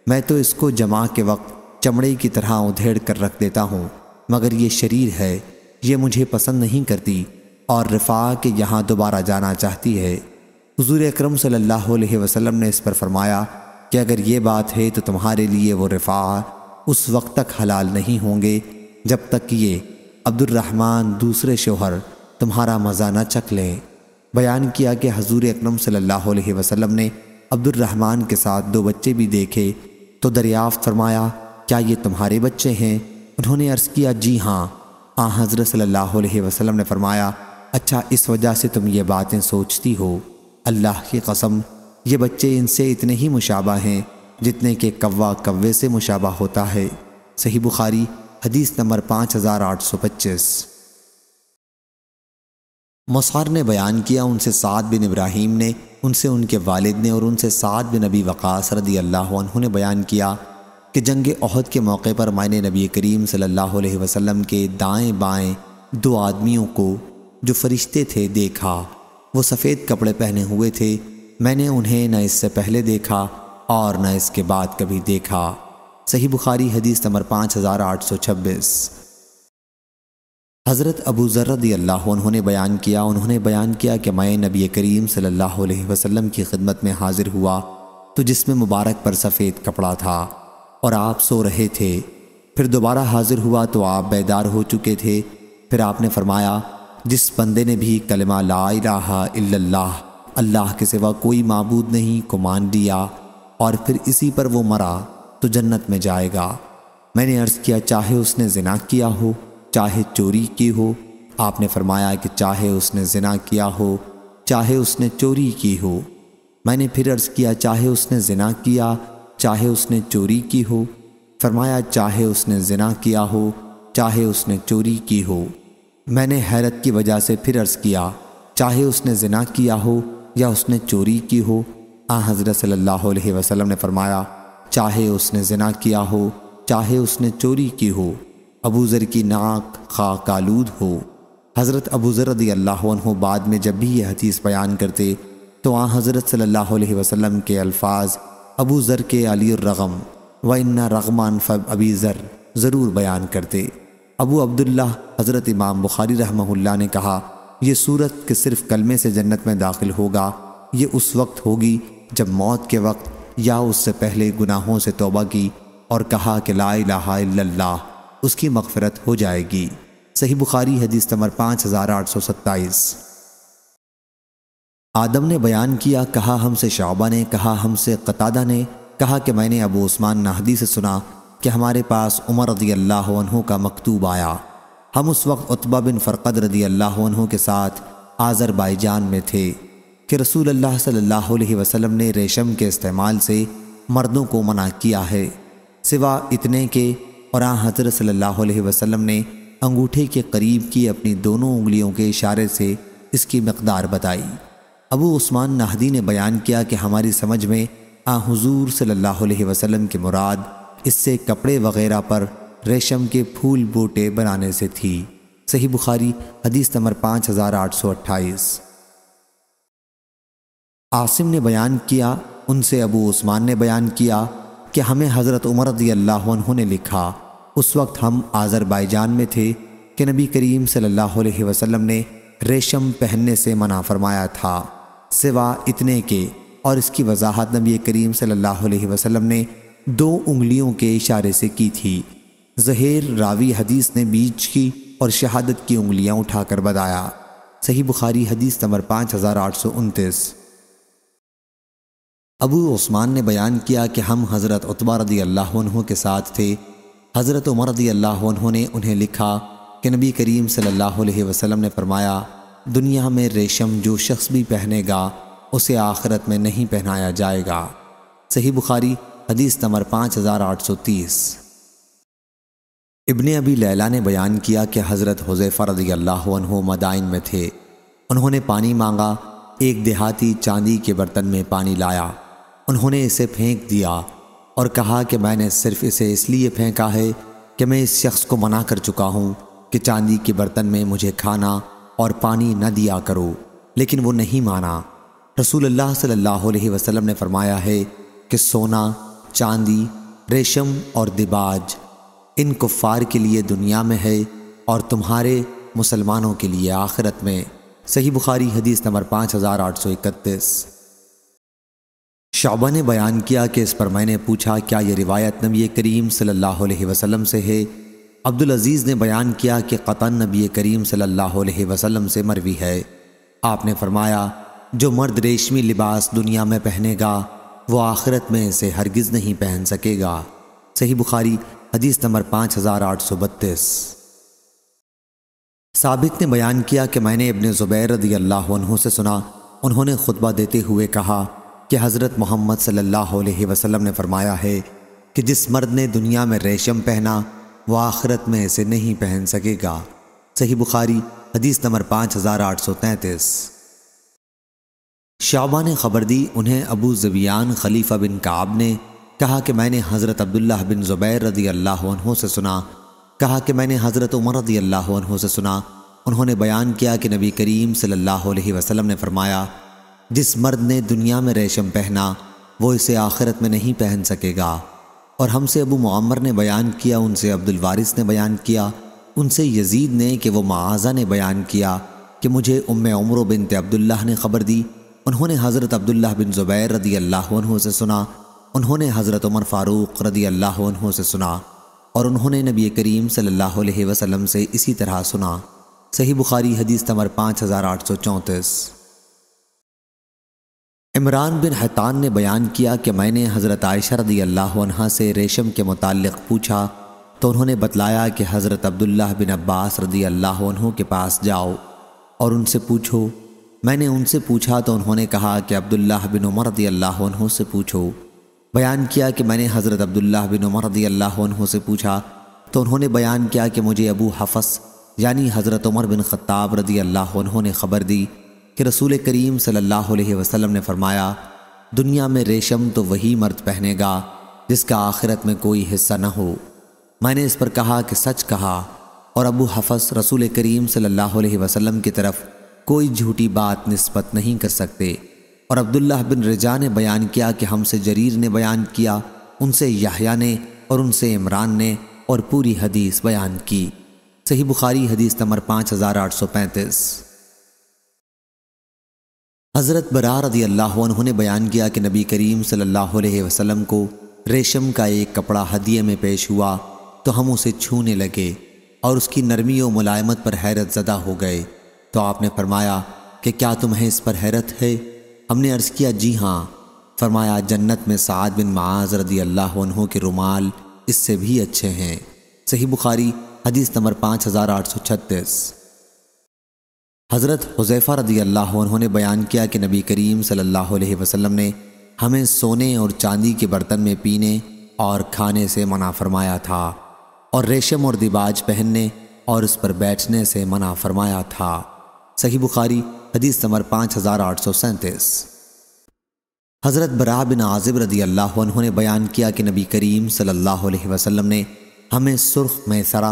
मैं तो इसको जमा के वक्त चमड़े की तरह उधेड़ कर रख देता हूँ मगर ये शरीर है ये मुझे पसंद नहीं करती और रिफा के यहाँ दोबारा जाना चाहती है हजूर अक्रम सल्लल्लाहु अलैहि वसल्लम ने इस पर फरमाया कि अगर ये बात है तो तुम्हारे लिए वो रिफ़ा उस वक्त तक हलाल नहीं होंगे जब तक कि ये अब्दुलरहमान दूसरे शोहर तुम्हारा मज़ा न चख लें बयान किया कि हजूर अकरम सल्लल्लाहु अलैहि वसल्लम ने अब्दुलरहमान के साथ दो बच्चे भी देखे तो दरियाफ़त फरमाया क्या ये तुम्हारे बच्चे हैं उन्होंने अर्ज़ किया जी हाँ आ हज़रत सल्लल्लाहु अलैहि वसल्लम ने फरमाया अच्छा इस वजह से तुम ये बातें सोचती हो अल्लाह की कसम ये बच्चे इनसे इतने ही मुशाबा हैं जितने के कव्वा कव्वे से मुशाबा होता है सही बुखारी हदीस नंबर पाँच हज़ार आठ सौ पच्चीस मसार ने बयान किया उनसे साद बिन इब्राहिम ने उनसे उनके वालिद ने और उनसे साद बिन नबी वक़ास रदी अल्लाह ने बयान किया कि जंग अहद के मौके पर मायने नबी करीम सल्लल्लाहु अलैहि वसल्लम के दाएं बाएं दो आदमियों को जो फरिश्ते थे देखा वो सफ़ेद कपड़े पहने हुए थे मैंने उन्हें न इससे पहले देखा और न इसके बाद कभी देखा सही बुखारी हदीस नंबर पाँच हज़ार आठ सौ छब्बीस हज़रत अबू जर्रदी अल्लाह उन्होंने बयान किया उन्होंने बयान किया कि मैं नबी करीम सल्लल्लाहु अलैहि वसल्लम की खिदमत में हाजिर हुआ तो जिसमें मुबारक पर सफ़ेद कपड़ा था और आप सो रहे थे फिर दोबारा हाजिर हुआ तो आप बेदार हो चुके थे फिर आपने फरमाया जिस बंदे ने भी कलमा ला इलाहा इल्लल्लाह अल्लाह के सिवा कोई मबूद नहीं को मान लिया और फिर इसी पर वो मरा तो जन्नत में जाएगा मैंने अर्ज़ किया चाहे उसने जिना किया हो चाहे चोरी की हो आपने फरमाया कि चाहे उसने जना किया हो चाहे उसने चोरी की हो मैंने फिर अर्ज़ किया चाहे उसने जना किया चाहे उसने चोरी की हो फरमाया चाहे उसने जना किया हो चाहे उसने चोरी की हो मैंने हैरत की वजह से फिर अर्ज़ किया चाहे उसने जिना किया हो या उसने चोरी की हो आ हज़रत सल्लल्लाहु अलैहि वसल्लम ने फरमाया चाहे उसने जना किया हो चाहे उसने चोरी की हो अबू ज़र की नाक खा कालूद हो हज़रत अबू ज़र रदी बाद में जब भी यह हदीस बयान करते तो आ हज़रत सल्लल्लाहु अलैहि वसल्लम के अल्फाज अबू ज़र के अली रगम व इन्ना रगमान फ़ब अबी ज़र ज़रूर बयान करते अबू अब्दुल्ला हज़रत इमाम बुखारी रहमहुल्ला ने कहा ये सूरत के सिर्फ कलमे से जन्नत में दाखिल होगा ये उस वक्त होगी जब मौत के वक्त या उससे पहले गुनाहों से तोबा की और कहा कि ला इलाहा उसकी मगफरत हो जाएगी सही बुखारी हदीस नंबर पाँच हज़ार आठ सौ सत्ताईस आदम ने बयान किया कहा हमसे शाबा ने कहा हमसे कतादा ने कहा कि मैंने अबू उस्मान नाहदी से सुना कि हमारे पास उमर रजी अल्लाह का मकतूब आया हम उस वक्त उतबा बिन फ़रकद रदी अल्लाह के साथ आज़रबाईजान में थे कि रसूल अल्लाह सल्लल्लाहु अलैहि वसल्लम ने रेशम के इस्तेमाल से मर्दों को मना किया है सिवा इतने के और हज़र सल्लल्लाहु अलैहि वसल्लम ने अंगूठे के करीब की अपनी दोनों उंगलियों के इशारे से इसकी मकदार बताई अबू उस्मान नाहदी ने बयान किया कि हमारी समझ में आ हजूर सल्ला वसलम की मुराद इससे कपड़े वगैरह पर रेशम के फूल बूटे बनाने से थी सही बुखारी हदीस नंबर पाँच हज़ार आठ सौ अट्ठाईस आसिम ने बयान किया उनसे अबू उस्मान ने बयान किया कि हमें हज़रत उमर रजी अल्लाह ने लिखा उस वक्त हम आज़रबाईजान में थे कि नबी करीम सल्लल्लाहु अलैहि वसल्लम ने रेशम पहनने से मना फरमाया था सिवा इतने के और इसकी वजाहत नबी करीम सल्लल्लाहु अलैहि वसल्लम ने दो उंगलियों के इशारे से की थी जहेर रावी हदीस ने बीज की और शहादत की उंगलियां उठाकर बताया सही बुखारी हदीस नंबर पाँच हज़ार आठ सौ उनतीस अबू उस्मान ने बयान किया कि हम हज़रत उतबा रदी अल्लाह के साथ थे हज़रत उमर रदी अल्लाह ने उन्हें लिखा कि नबी करीम सल्लल्लाहु अलैहि वसल्लम ने फरमाया दुनिया में रेशम जो शख्स भी पहनेगा उसे आखिरत में नहीं पहनाया जाएगा सही बुखारी हदीस नंबर पाँच हज़ार आठ सौ तीस इब्ने अबी लैला ने बयान किया कि हज़रत हुजैफ़ा रजी अल्लाह मदाइन में थे उन्होंने पानी मांगा एक देहाती चांदी के बर्तन में पानी लाया उन्होंने इसे फेंक दिया और कहा कि मैंने सिर्फ इसे इसलिए फेंका है कि मैं इस शख्स को मना कर चुका हूँ कि चांदी के बर्तन में मुझे खाना और पानी न दिया करो लेकिन वो नहीं माना रसूल सल्लल्लाहु अलैहि वसल्लम ने फरमाया है कि सोना चांदी रेशम और दिबाज इन कुफ़ार के लिए दुनिया में है और तुम्हारे मुसलमानों के लिए आखिरत में सही बुखारी हदीस नंबर पाँच हज़ार आठ सौ इकतीस शाबा ने बयान किया कि इस पर मैंने पूछा क्या यह रिवायत नबी करीम सल्लल्लाहु अलैहि वसल्लम से है अब्दुल अजीज़ ने बयान किया कि क़तन नबी करीम सल्लल्लाहु अलैहि वसल्लम से मरवी है आपने फरमाया जो मर्द रेशमी लिबास दुनिया में पहनेगा वो आखिरत में इसे हरगिज़ नहीं पहन सकेगा सही बुखारी हदीस नंबर पाँच हज़ार आठ सौ बत्तीस साबित ने बयान किया कि मैंने इबन ज़ुबैर रदी अल्लाह से सुना उन्होंने खुतबा देते हुए कहा कि हज़रत मोहम्मद सल्लल्लाहु अलैहि वसल्लम ने फरमाया है कि जिस मर्द ने दुनिया में रेशम पहना वह आखिरत में इसे नहीं पहन सकेगा सही बुखारी हदीस नंबर पाँच हज़ार आठ सौ तैंतीस शाबा ने खबर दी उन्हें अबू जबियान खलीफा बिन काब ने कहा कि मैंने हज़रत अब्दुल्लाह बिन ज़ुबैर रदी अल्लाह से सुना कहा कि मैंने हज़रत उमर रदी अल्लाह से सुना उन्होंने बयान किया कि नबी करीम सल्लल्लाहु अलैहि वसल्लम ने फरमाया जिस मर्द ने दुनिया में रेशम पहना वो इसे आखिरत में नहीं पहन सकेगा और हमसे अबू मम्मर ने बयान किया उनसे अब्दुल वारिस ने बयान किया उनसे यजीद ने कि वो माजा ने बयान किया कि मुझे उम उम्र बिनते अब्दुल्ला ने खबर दी उन्होंने हज़रत अब्दुल्ला बिन ज़ुबैर रदी अल्लाह से सुना उन्होंने हज़रत उमर फ़ारूक़ रदी अल्लाह से सुना और उन्होंने नबी करीम सल्लल्लाहु अलैहि वसल्लम से इसी तरह सुना सही बुखारी हदीस नंबर पाँच हज़ार आठ सौ चौंतीस इमरान बिन हैतान ने बयान किया कि मैंने हज़रत आयशा रदी अल्लाह से रेशम के मुतल पूछा तो उन्होंने बतलाया कि हज़रत अब्दुल्ला बिन अब्बास रदी अल्लाह के पास जाओ और उनसे पूछो मैंने उनसे पूछा तो उन्होंने कहा कि अब्दुल्ला बिन उमर रदी अल्लाह से पूछो बयान किया कि मैंने हज़रत अब्दुल्लाह बिन उमर रदी अल्लाह से पूछा तो उन्होंने बयान किया कि मुझे अबू हफस यानी हज़रत उमर बिन ख़त्ताब रदी अल्लाह ने ख़बर दी कि रसूल करीम सल्लल्लाहु अलैहि वसल्लम ने फरमाया दुनिया में रेशम तो वही मर्द पहनेगा जिसका आखिरत में कोई हिस्सा न हो मैंने इस पर कहा कि सच कहा और अबू हफस रसूल करीम सल्लल्लाहु अलैहि वसल्लम की तरफ कोई झूठी बात नस्बत नहीं कर सकते और अब्दुल्ला बिन रजा ने बयान किया कि हमसे जरीर ने बयान किया उनसे याहिया ने और उनसे इमरान ने और पूरी हदीस बयान की सही बुखारी हदीस नंबर पाँच हज़ार आठ सौ पैंतीस हज़रत बरार रदी अल्लाह ने बयान किया कि नबी करीम सल्लल्लाहु अलैहि वसल्लम को रेशम का एक कपड़ा हदिये में पेश हुआ तो हम उसे छूने लगे और उसकी नरमी और मुलायमत पर हैरत ज़दा हो गए तो आपने फरमाया कि क्या तुम्हें इस पर हैरत है हमने अर्ज़ किया जी हाँ फरमाया जन्नत में साद बिन माज रदी अल्लाह के रुमाल इससे भी अच्छे हैं सही बुखारी हदीस नंबर पाँच हज़ार आठ सौ छत्तीस हज़रत हुजैफ़ा रदी अल्लाह उन्होंने बयान किया कि नबी करीम सल्लल्लाहु अलैहि वसल्लम ने हमें सोने और चांदी के बर्तन में पीने और खाने से मना फरमाया था और रेशम और दिबाज पहनने और उस पर बैठने से मना फरमाया था सही बुखारी हदीस नंबर पाँच हज़ार आठ सौ सैंतीस हज़रत बरा बिन आजिब रदी अल्लाह ने बयान किया कि नबी करीम सल्लल्लाहु अलैहि वसल्लम ने हमें सुर्ख मैसरा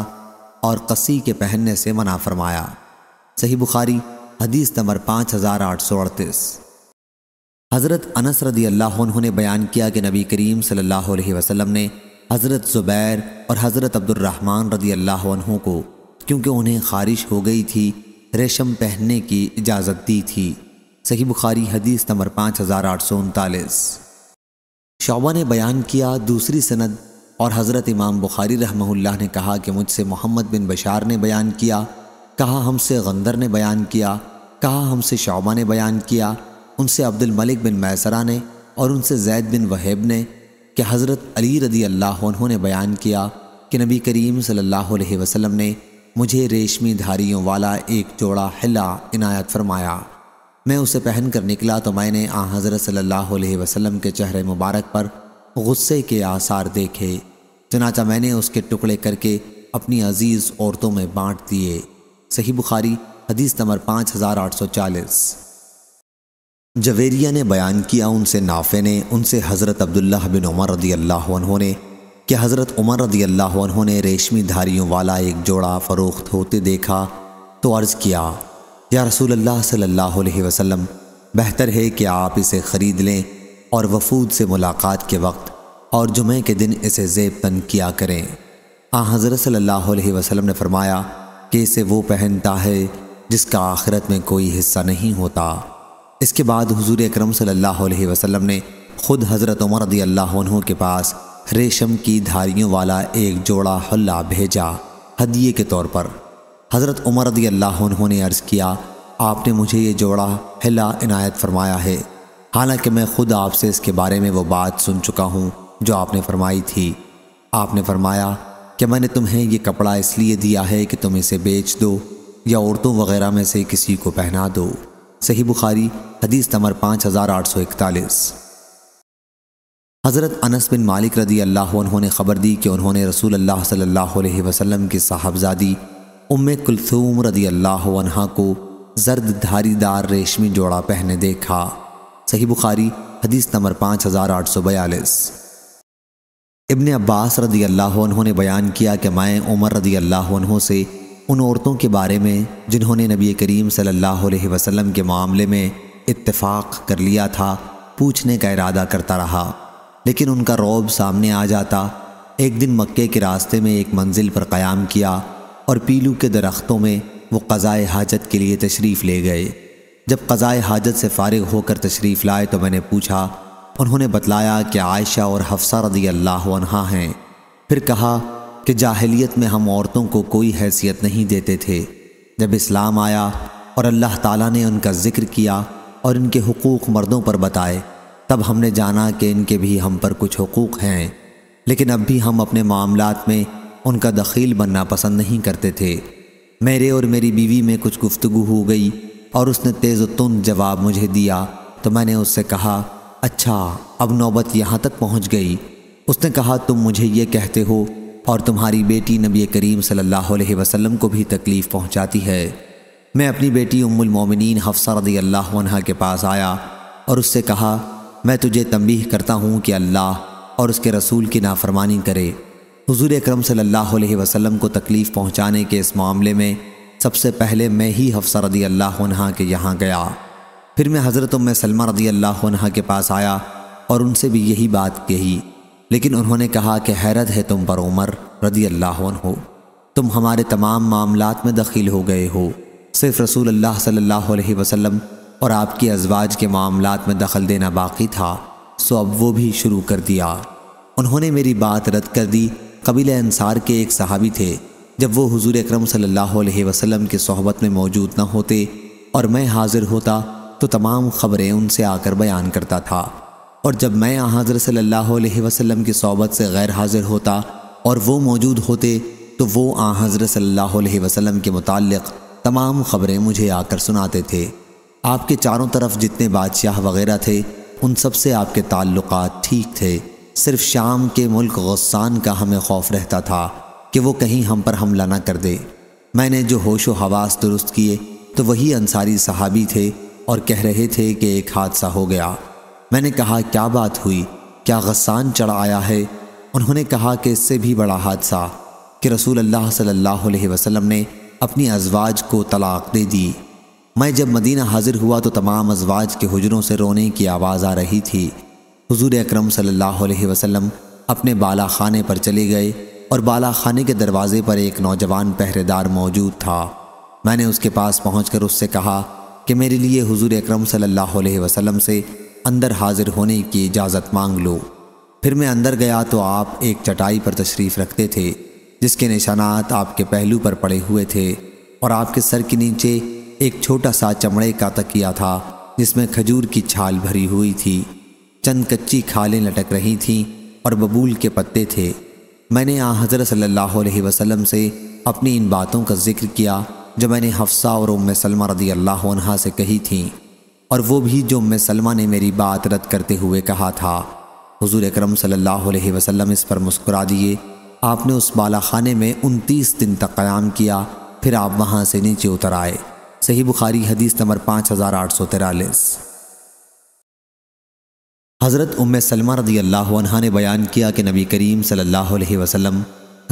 और कसी के पहनने से मना फरमाया सही बुखारी हदीस नंबर पाँच हज़ार आठ सौ अड़तीस हज़रत अनस रदी अल्लाह उन्होंने बयान किया कि नबी करीम सल्लल्लाहु अलैहि वसल्लम ने हज़रत ज़ुबैर और हज़रत अब्दुलरहमान रदी अल्लाह को क्योंकि उन्हें खारिश हो गई थी रेशम पहनने की इजाज़त दी थी सही बुखारी हदीस नंबर पाँच हज़ार आठ सौ उनतालीस शोबा ने बयान किया दूसरी सनद और हज़रत इमाम बुखारी रहमहुल्लाह ने कहा कि मुझसे मोहम्मद बिन बशार ने बयान किया कहा हमसे गंदर ने बयान किया कहा हमसे शोबा ने बयान किया उनसे अब्दुल मलिक बिन मैसरा ने और उनसे जैद बिन वहेब ने कि हज़रत अली रदी अल्लाह उन्होंने बयान किया कि नबी करीम सल्लल्लाहु अलैहि वसल्लम ने मुझे रेशमी धारियों वाला एक जोड़ा हिला इनायत फरमाया मैं उसे पहन कर निकला तो मैंने आ हज़रत सल्लल्लाहु अलैहि वसल्लम के चेहरे मुबारक पर गुस्से के आसार देखे चनाचा मैंने उसके टुकड़े करके अपनी अजीज़ औरतों में बांट दिए सही बुखारी हदीस नंबर पाँच हज़ार आठ सौ चालीस जवेरिया ने बयान किया उनसे नाफे ने उनसे हज़रत अब्दुल्ला बिन उमर रदी अल्लाह ने कि हज़रत उमर रदी अल्लाह ने रेशमी धारियों वाला एक जोड़ा फ़रोख्त होते देखा तो अर्ज़ किया या रसूल अल्लाह सल्लल्लाहु अलैहि वसल्लम बेहतर है कि आप इसे ख़रीद लें और वफूद से मुलाकात के वक्त और जुमे के दिन इसे जेब तन किया करें आ हाँ, हज़रत सल्लल्लाहु अलैहि वसल्लम ने फरमाया कि इसे वो पहनता है जिसका आखिरत में कोई हिस्सा नहीं होता इसके बाद हुजूर अकरम सल्लल्लाहु अलैहि वसल्लम ने ख़ुद हज़रत उमर रदी अल्लाह के पास रेशम की धारियों वाला एक जोड़ा हल्ला भेजा हदिये के तौर पर हज़रत उमर रदी अल्लाह उन्होंने अर्ज़ किया आपने मुझे ये जोड़ा हिला इनायत फरमाया है हालांकि मैं ख़ुद आपसे इसके बारे में वो बात सुन चुका हूँ जो आपने फरमाई थी आपने फरमाया कि मैंने तुम्हें ये कपड़ा इसलिए दिया है कि तुम इसे बेच दो या औरतों वगैरह में से किसी को पहना दो सही बुखारी हदीस नंबर पाँच हज़ार आठ सौ इकतालीस हज़रत अनस बिन मालिक रदी अल्लाह ने ख़बर दी कि उन्होंने रसूल अल्लाह सल्लल्लाहु अलैहि वसल्लम की साहबजादी उम्म कुलसूम रदी अल्लाह अनहा को जर्द धारीदार रेशमी जोड़ा पहने देखा सही बुखारी हदीस नंबर पाँच हज़ार आठ सौ बयालीस इबन अब्बास रदी अल्लाह ने बयान किया कि मैं उमर रदी अल्लाह से उन औरतों के बारे में जिन्होंने नबी करीम सल्लल्लाहु अलैहि वसल्लम के मामले में इत्तेफाक कर लिया था पूछने का इरादा करता रहा लेकिन उनका रौब सामने आ जाता एक दिन मक्के के रास्ते में एक मंजिल पर क़याम किया और पीलू के दरख्तों में वो कज़ाए हाजत के लिए तशरीफ़ ले गए जब कज़ाए हाजत से फारग होकर तशरीफ़ लाए तो मैंने पूछा उन्होंने बतलाया कि आयशा और हफ्सा रदी अल्लाह हैं फिर कहा कि जाहलीत में हम औरतों को कोई हैसियत नहीं देते थे जब इस्लाम आया और अल्लाह ताला ने उनका ज़िक्र किया और इनके हकूक़ मर्दों पर बताए तब हमने जाना कि इनके भी हम पर कुछ हकूक़ हैं लेकिन अब भी हम अपने मामला में उनका दखील बनना पसंद नहीं करते थे मेरे और मेरी बीवी में कुछ गुफ्तु हो गई और उसने तेज़ तुन जवाब मुझे दिया तो मैंने उससे कहा अच्छा अब नौबत यहाँ तक पहुँच गई उसने कहा तुम मुझे ये कहते हो और तुम्हारी बेटी नबी करीम सल्लल्लाहु अलैहि वसल्लम को भी तकलीफ़ पहुँचाती है मैं अपनी बेटी उम्मुल मोमिनीन हफ्सा रदी अल्लाह के पास आया और उससे कहा मैं तुझे तंबीह करता हूँ कि अल्लाह और उसके रसूल की नाफरमानी करे हुजूर अकरम सल्लल्लाहु अलैहि वसल्लम को तकलीफ़ पहुँचाने के इस मामले में सबसे पहले मैं ही हफ्सा रदी अल्लाह के यहाँ गया फिर मैं हज़रत उम सलमा रदी अल्लाह के पास आया और उनसे भी यही बात कही लेकिन उन्होंने कहा कि हैरत है तुम पर उमर रदी अल्लाह हो तुम हमारे तमाम मामलों में दखील हो गए हो सिर्फ रसूल अल्लाह सल्लल्लाहु अलैहि वसल्लम और आपकी अजवाज के मामला में दखल देना बाकी था सो अब वो भी शुरू कर दिया उन्होंने मेरी बात रद्द कर दी कबीले अनसार के एक सहाबी थे जब वो हुजूर अकरम सल्लल्लाहु अलैहि वसल्लम की सोहबत में मौजूद न होते और मैं हाजिर होता तो तमाम ख़बरें उनसे आकर बयान करता था और जब मैं हाजर सल्लल्लाहु अलैहि वसल्लम की सोहबत से गैर हाजिर होता और वो मौजूद होते तो वो आ हज़रत सल्लल्लाहु अलैहि वसल्लम के मुतालिक तमाम ख़बरें मुझे आकर सुनाते थे आपके चारों तरफ जितने बादशाह वगैरह थे उन सब से आपके ताल्लुक ठीक थे सिर्फ शाम के मुल्क गस्सान का हमें खौफ रहता था कि वो कहीं हम पर हमला ना कर दे मैंने जो होशो हवास दुरुस्त किए तो वही अंसारी सहाबी थे और कह रहे थे कि एक हादसा हो गया मैंने कहा क्या बात हुई क्या गस्सान चढ़ आया है उन्होंने कहा कि इससे भी बड़ा हादसा कि रसूल अल्लाह सल्लल्लाहु अलैहि वसल्लम ने अपनी अजवाज को तलाक दे दी मैं जब मदीना हाजिर हुआ तो तमाम अजवाज के हजरों से रोने की आवाज़ आ रही थी हुजूर अकरम सल्लल्लाहु अलैहि वसल्लम अपने बाला खाने पर चले गए और बाला खाने के दरवाजे पर एक नौजवान पहरेदार मौजूद था मैंने उसके पास पहुँच कर उससे कहा कि मेरे लिए हुजूर अकरम सल्लल्लाहु अलैहि वसल्लम से अंदर हाजिर होने की इजाज़त मांग लो फिर मैं अंदर गया तो आप एक चटाई पर तशरीफ़ रखते थे जिसके निशानात आपके पहलू पर पड़े हुए थे और आपके सर के नीचे एक छोटा सा चमड़े का तकिया था जिसमें खजूर की छाल भरी हुई थी चंद कच्ची खालें लटक रही थीं और बबूल के पत्ते थे मैंने आ हज़रत सल्लल्लाहु अलैहि वसल्लम से अपनी इन बातों का जिक्र किया जो मैंने हफ्सा और उम सलमा रदी अल्लाह अनहा से कही थी और वो भी जो उम सलमा ने मेरी बात रद्द करते हुए कहा था हुजूर अकरम सल्लल्लाहु अलैहि वसल्लम इस पर मुस्कुरा दिए आपने उस बाला खाने में उनतीस दिन तक क़याम किया फिर आप वहाँ से नीचे उतर आए सही बुखारी हदीस नंबर पाँच हज़ार आठ सौ तिरालीस हज़रत उम सलमा रदी अल्लाह ने बयान किया कि नबी करीम सल्लल्लाहु अलैहि वसल्लम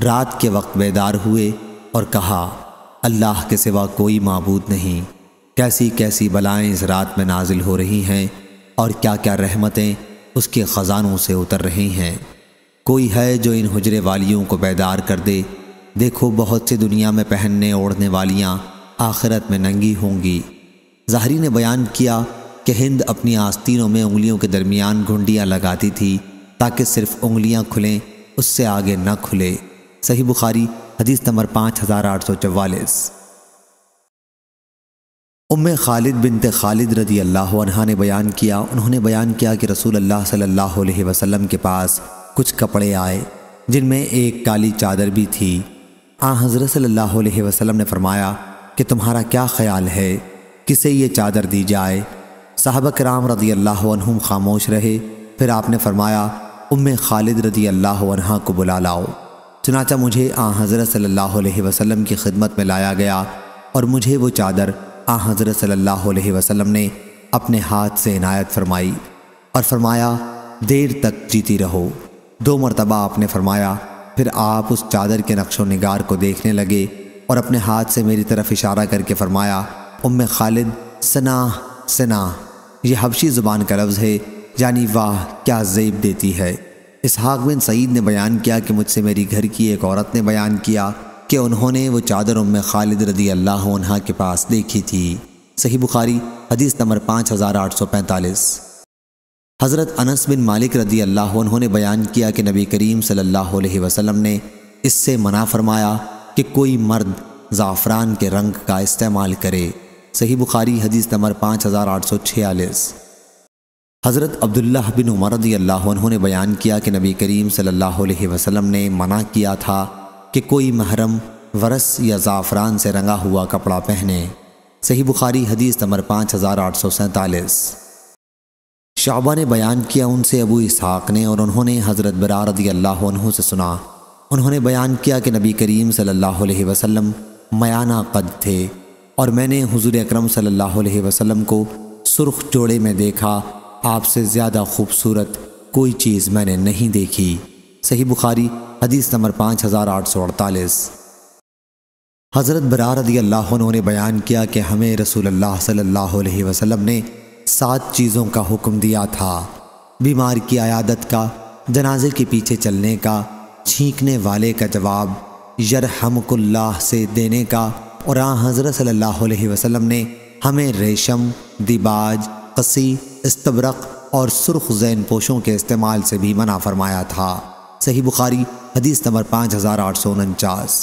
रात के वक्त बेदार हुए और कहा अल्लाह के सिवा कोई मबूद नहीं कैसी कैसी बलाएं इस रात में नाजिल हो रही हैं और क्या क्या रहमतें उसके ख़जानों से उतर रही हैं कोई है जो इन हजरे वालियों को बेदार कर दे देखो बहुत से दुनिया में पहनने ओढ़ने वालियाँ आखिरत में नंगी होंगी जहरी ने बयान किया कि हिंद अपनी आस्तीनों में उंगलियों के दरमियान घुंडियाँ लगाती थी ताकि सिर्फ उंगलियाँ खुलें उससे आगे न खुले सही बुखारी हदीस नंबर पाँच हज़ार आठ सौ चवालीस उम खालिद बिनत खालिद रदी अल्लाह ने बयान किया उन्होंने बयान किया कि रसूल अल्लाह सल्लल्लाहु अलैहि वसल्लम के पास कुछ कपड़े आए जिनमें एक काली चादर भी थी आ हज़रत सल्लल्लाहु अलैहि वसल्लम ने फरमाया कि तुम्हारा क्या ख्याल है किसे ये चादर दी जाए साहब कराम रदी अल्लाह खामोश रहे फिर आपने फरमाया उम्म खालिद रदी अल्लाह को बुला लाओ चनाचा मुझे आ हज़रत सल्ला वसम की खिदमत में लाया गया और मुझे वो चादर आ हज़रत सल्ला वसम ने अपने हाथ से इनायत फरमाई और फरमाया देर तक जीती रहो दो मरतबा आपने फरमाया फिर आप उस चादर के नक्शो नगार को देखने लगे और अपने हाथ से मेरी तरफ इशारा करके फरमाया उम खालिद सना सना यह हबशी ज़ुबान का लफ्ज़ है यानी वाह क्या जेब देती है इसहाक बिन सईद ने बयान किया कि मुझसे मेरी घर की एक औरत ने बयान किया कि उन्होंने वो चादर उम खालिद रदी अल्लाह के पास देखी थी सही बुखारी हदीस नंबर पाँच हज़ार आठ सौ पैंतालीस हज़रत अनस बिन मालिक रदी अल्लाह ने बयान किया कि नबी करीम सल्लल्लाहु अलैहि वसल्लम ने इससे मना फरमाया कि कोई मर्द ज़ाफ़रान के रंग का इस्तेमाल करे सही बुखारी हदीस नंबर पाँच हज़ार आठ सौ छियालीस हज़रत अब्दुल्ला बिन उमर रदी अल्लाह ने बयान किया कि नबी करीम सल्लल्लाहु अलैहि वसल्लम ने मना किया था कि कोई महरम वरस या ज़ाफ़रान से रंगा हुआ कपड़ा पहने सही बुखारी हदीस नंबर पाँच हज़ार आठ सौ सैंतालीस शाबा ने बयान किया उनसे अबू इसहाक़ ने और उन्होंने हज़रत बरार रदी अल्लाह से सुना उन्होंने बयान किया कि नबी करीम सल्लल्लाहु अलैहि वसल्लम मयाना कद थे और मैंने हुजूर अकरम सल्लल्लाहु अलैहि वसल्लम को सुर्ख जोड़े में देखा आपसे ज़्यादा खूबसूरत कोई चीज़ मैंने नहीं देखी सही बुखारी हदीस नंबर पाँच हज़ार आठ सौ अड़तालीस हज़रत बरार रदी अल्लाह उन्होंने बयान किया कि हमें रसूल सल्लल्लाहु अलैहि वसल्लम ने सात चीज़ों का हुक्म दिया था बीमार की आयादत का जनाजे के पीछे चलने का छींकने वाले का जवाब यरहमकुल्लाह से देने का और आ हज़रत सल्लल्लाहु अलैहि वसल्लम ने हमें रेशम दिबाज कसी इस्तबरक और सुर्ख जैन पोशों के इस्तेमाल से भी मना फरमाया था सही बुखारी हदीस नंबर पाँच हज़ार आठ सौ उनचास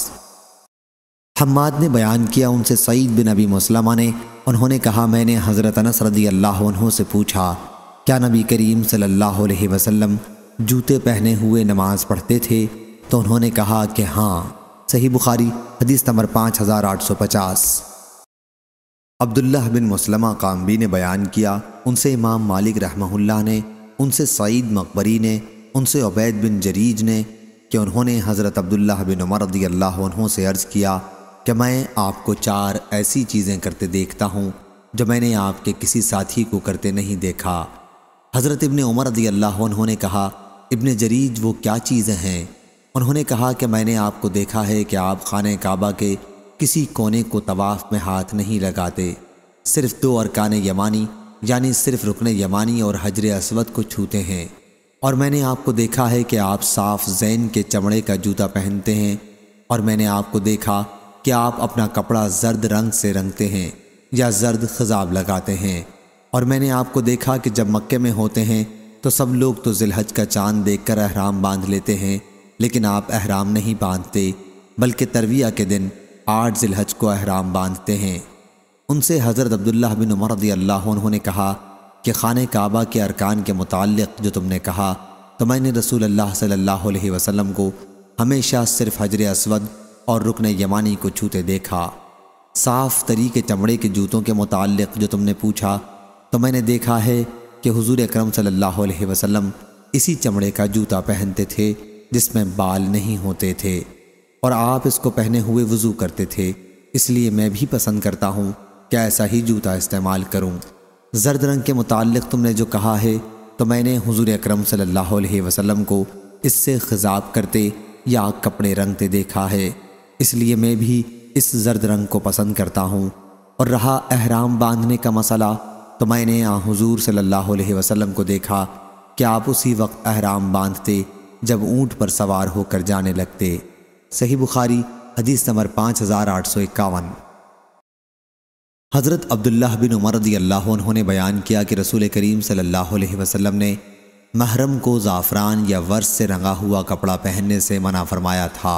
हमाद ने बयान किया उनसे सईद बिन अबी मुसलमा ने उन्होंने कहा मैंने हज़रत अनस रदी अल्लाह से पूछा क्या नबी करीम सल्लल्लाहु अलैहि वसल्लम जूते पहने हुए नमाज पढ़ते थे तो उन्होंने कहा कि हाँ सही बुखारी हदीस नंबर पाँच हज़ार आठ सौ पचास अब्दुल्ला बिन मुसलमा कामबी ने बयान किया उनसे इमाम मालिक रहमहुल्ला ने उनसे सईद मकबरी ने उनसे उबैद बिन जरीज ने कि उन्होंने हज़रत अब्दुल्ला बिन उमर रदी अल्लाह से अर्ज़ किया कि मैं आपको चार ऐसी चीज़ें करते देखता हूँ जो मैंने आपके किसी साथी को करते नहीं देखा हज़रत इबन उमर रदी अल्लाह ने कहा इब्न जरीज वो क्या चीज़ें हैं उन्होंने कहा कि मैंने आपको देखा है कि आप खान काबा के किसी कोने को तवाफ़ में हाथ नहीं लगाते सिर्फ दो अरकान यमानी यानी सिर्फ रुकन यमानी और हजर असवद को छूते हैं और मैंने आपको देखा है कि आप साफ जैन के चमड़े का जूता पहनते हैं और मैंने आपको देखा कि आप अपना कपड़ा जर्द रंग से रंगते हैं या जर्द खजाब लगाते हैं और मैंने आपको देखा कि जब मक्के में होते हैं तो सब लोग तो जिलहज का चांद देखकर अहराम बांध लेते हैं लेकिन आप अहराम नहीं बांधते बल्कि तरविया के दिन आठ जिलहज को अहराम बांधते हैं उनसे हज़रत अब्दुल्ला बिन उमर अल्लाह उन्होंने कहा कि खान काबा के अरकान के मुतालिक जो तुमने कहा तो मैंने रसूल अल्लाह सल्लल्लाहु अलैहि वसल्लम को हमेशा सिर्फ हजर असवद और रुकन यमानी को छूते देखा साफ तरीके चमड़े के जूतों के मुतालिक जो तुमने पूछा तो मैंने देखा है कि हुजूर अकरम सल्लल्लाहु अलैहि वसल्लम इसी चमड़े का जूता पहनते थे जिसमें बाल नहीं होते थे और आप इसको पहने हुए वज़ू करते थे इसलिए मैं भी पसंद करता हूँ कि ऐसा ही जूता इस्तेमाल करूँ जर्द रंग के मुतालिक तुमने जो कहा है तो मैंने हुजूर अकरम सल्लल्लाहु अलैहि वसल्लम को इससे खिजाब करते या कपड़े रंगते देखा है इसलिए मैं भी इस जर्द रंग को पसंद करता हूँ और रहा अहराम बांधने का मसला तो मैंने आ हजूर वसलम को देखा कि आप उसी वक्त अहराम बांधते जब ऊँट पर सवार होकर जाने लगते सही बुखारी हदीस नंबर पाँच हज़ार आठ सौ इक्यावन हज़रत अब्दुल्लाह बिन उमरदी अल्लाह उन्होंने बयान किया कि रसूल करीम सल्ह वसलम ने महरम को ज़ाफ़रान या वर्ष से रंगा हुआ कपड़ा पहनने से मना फरमाया था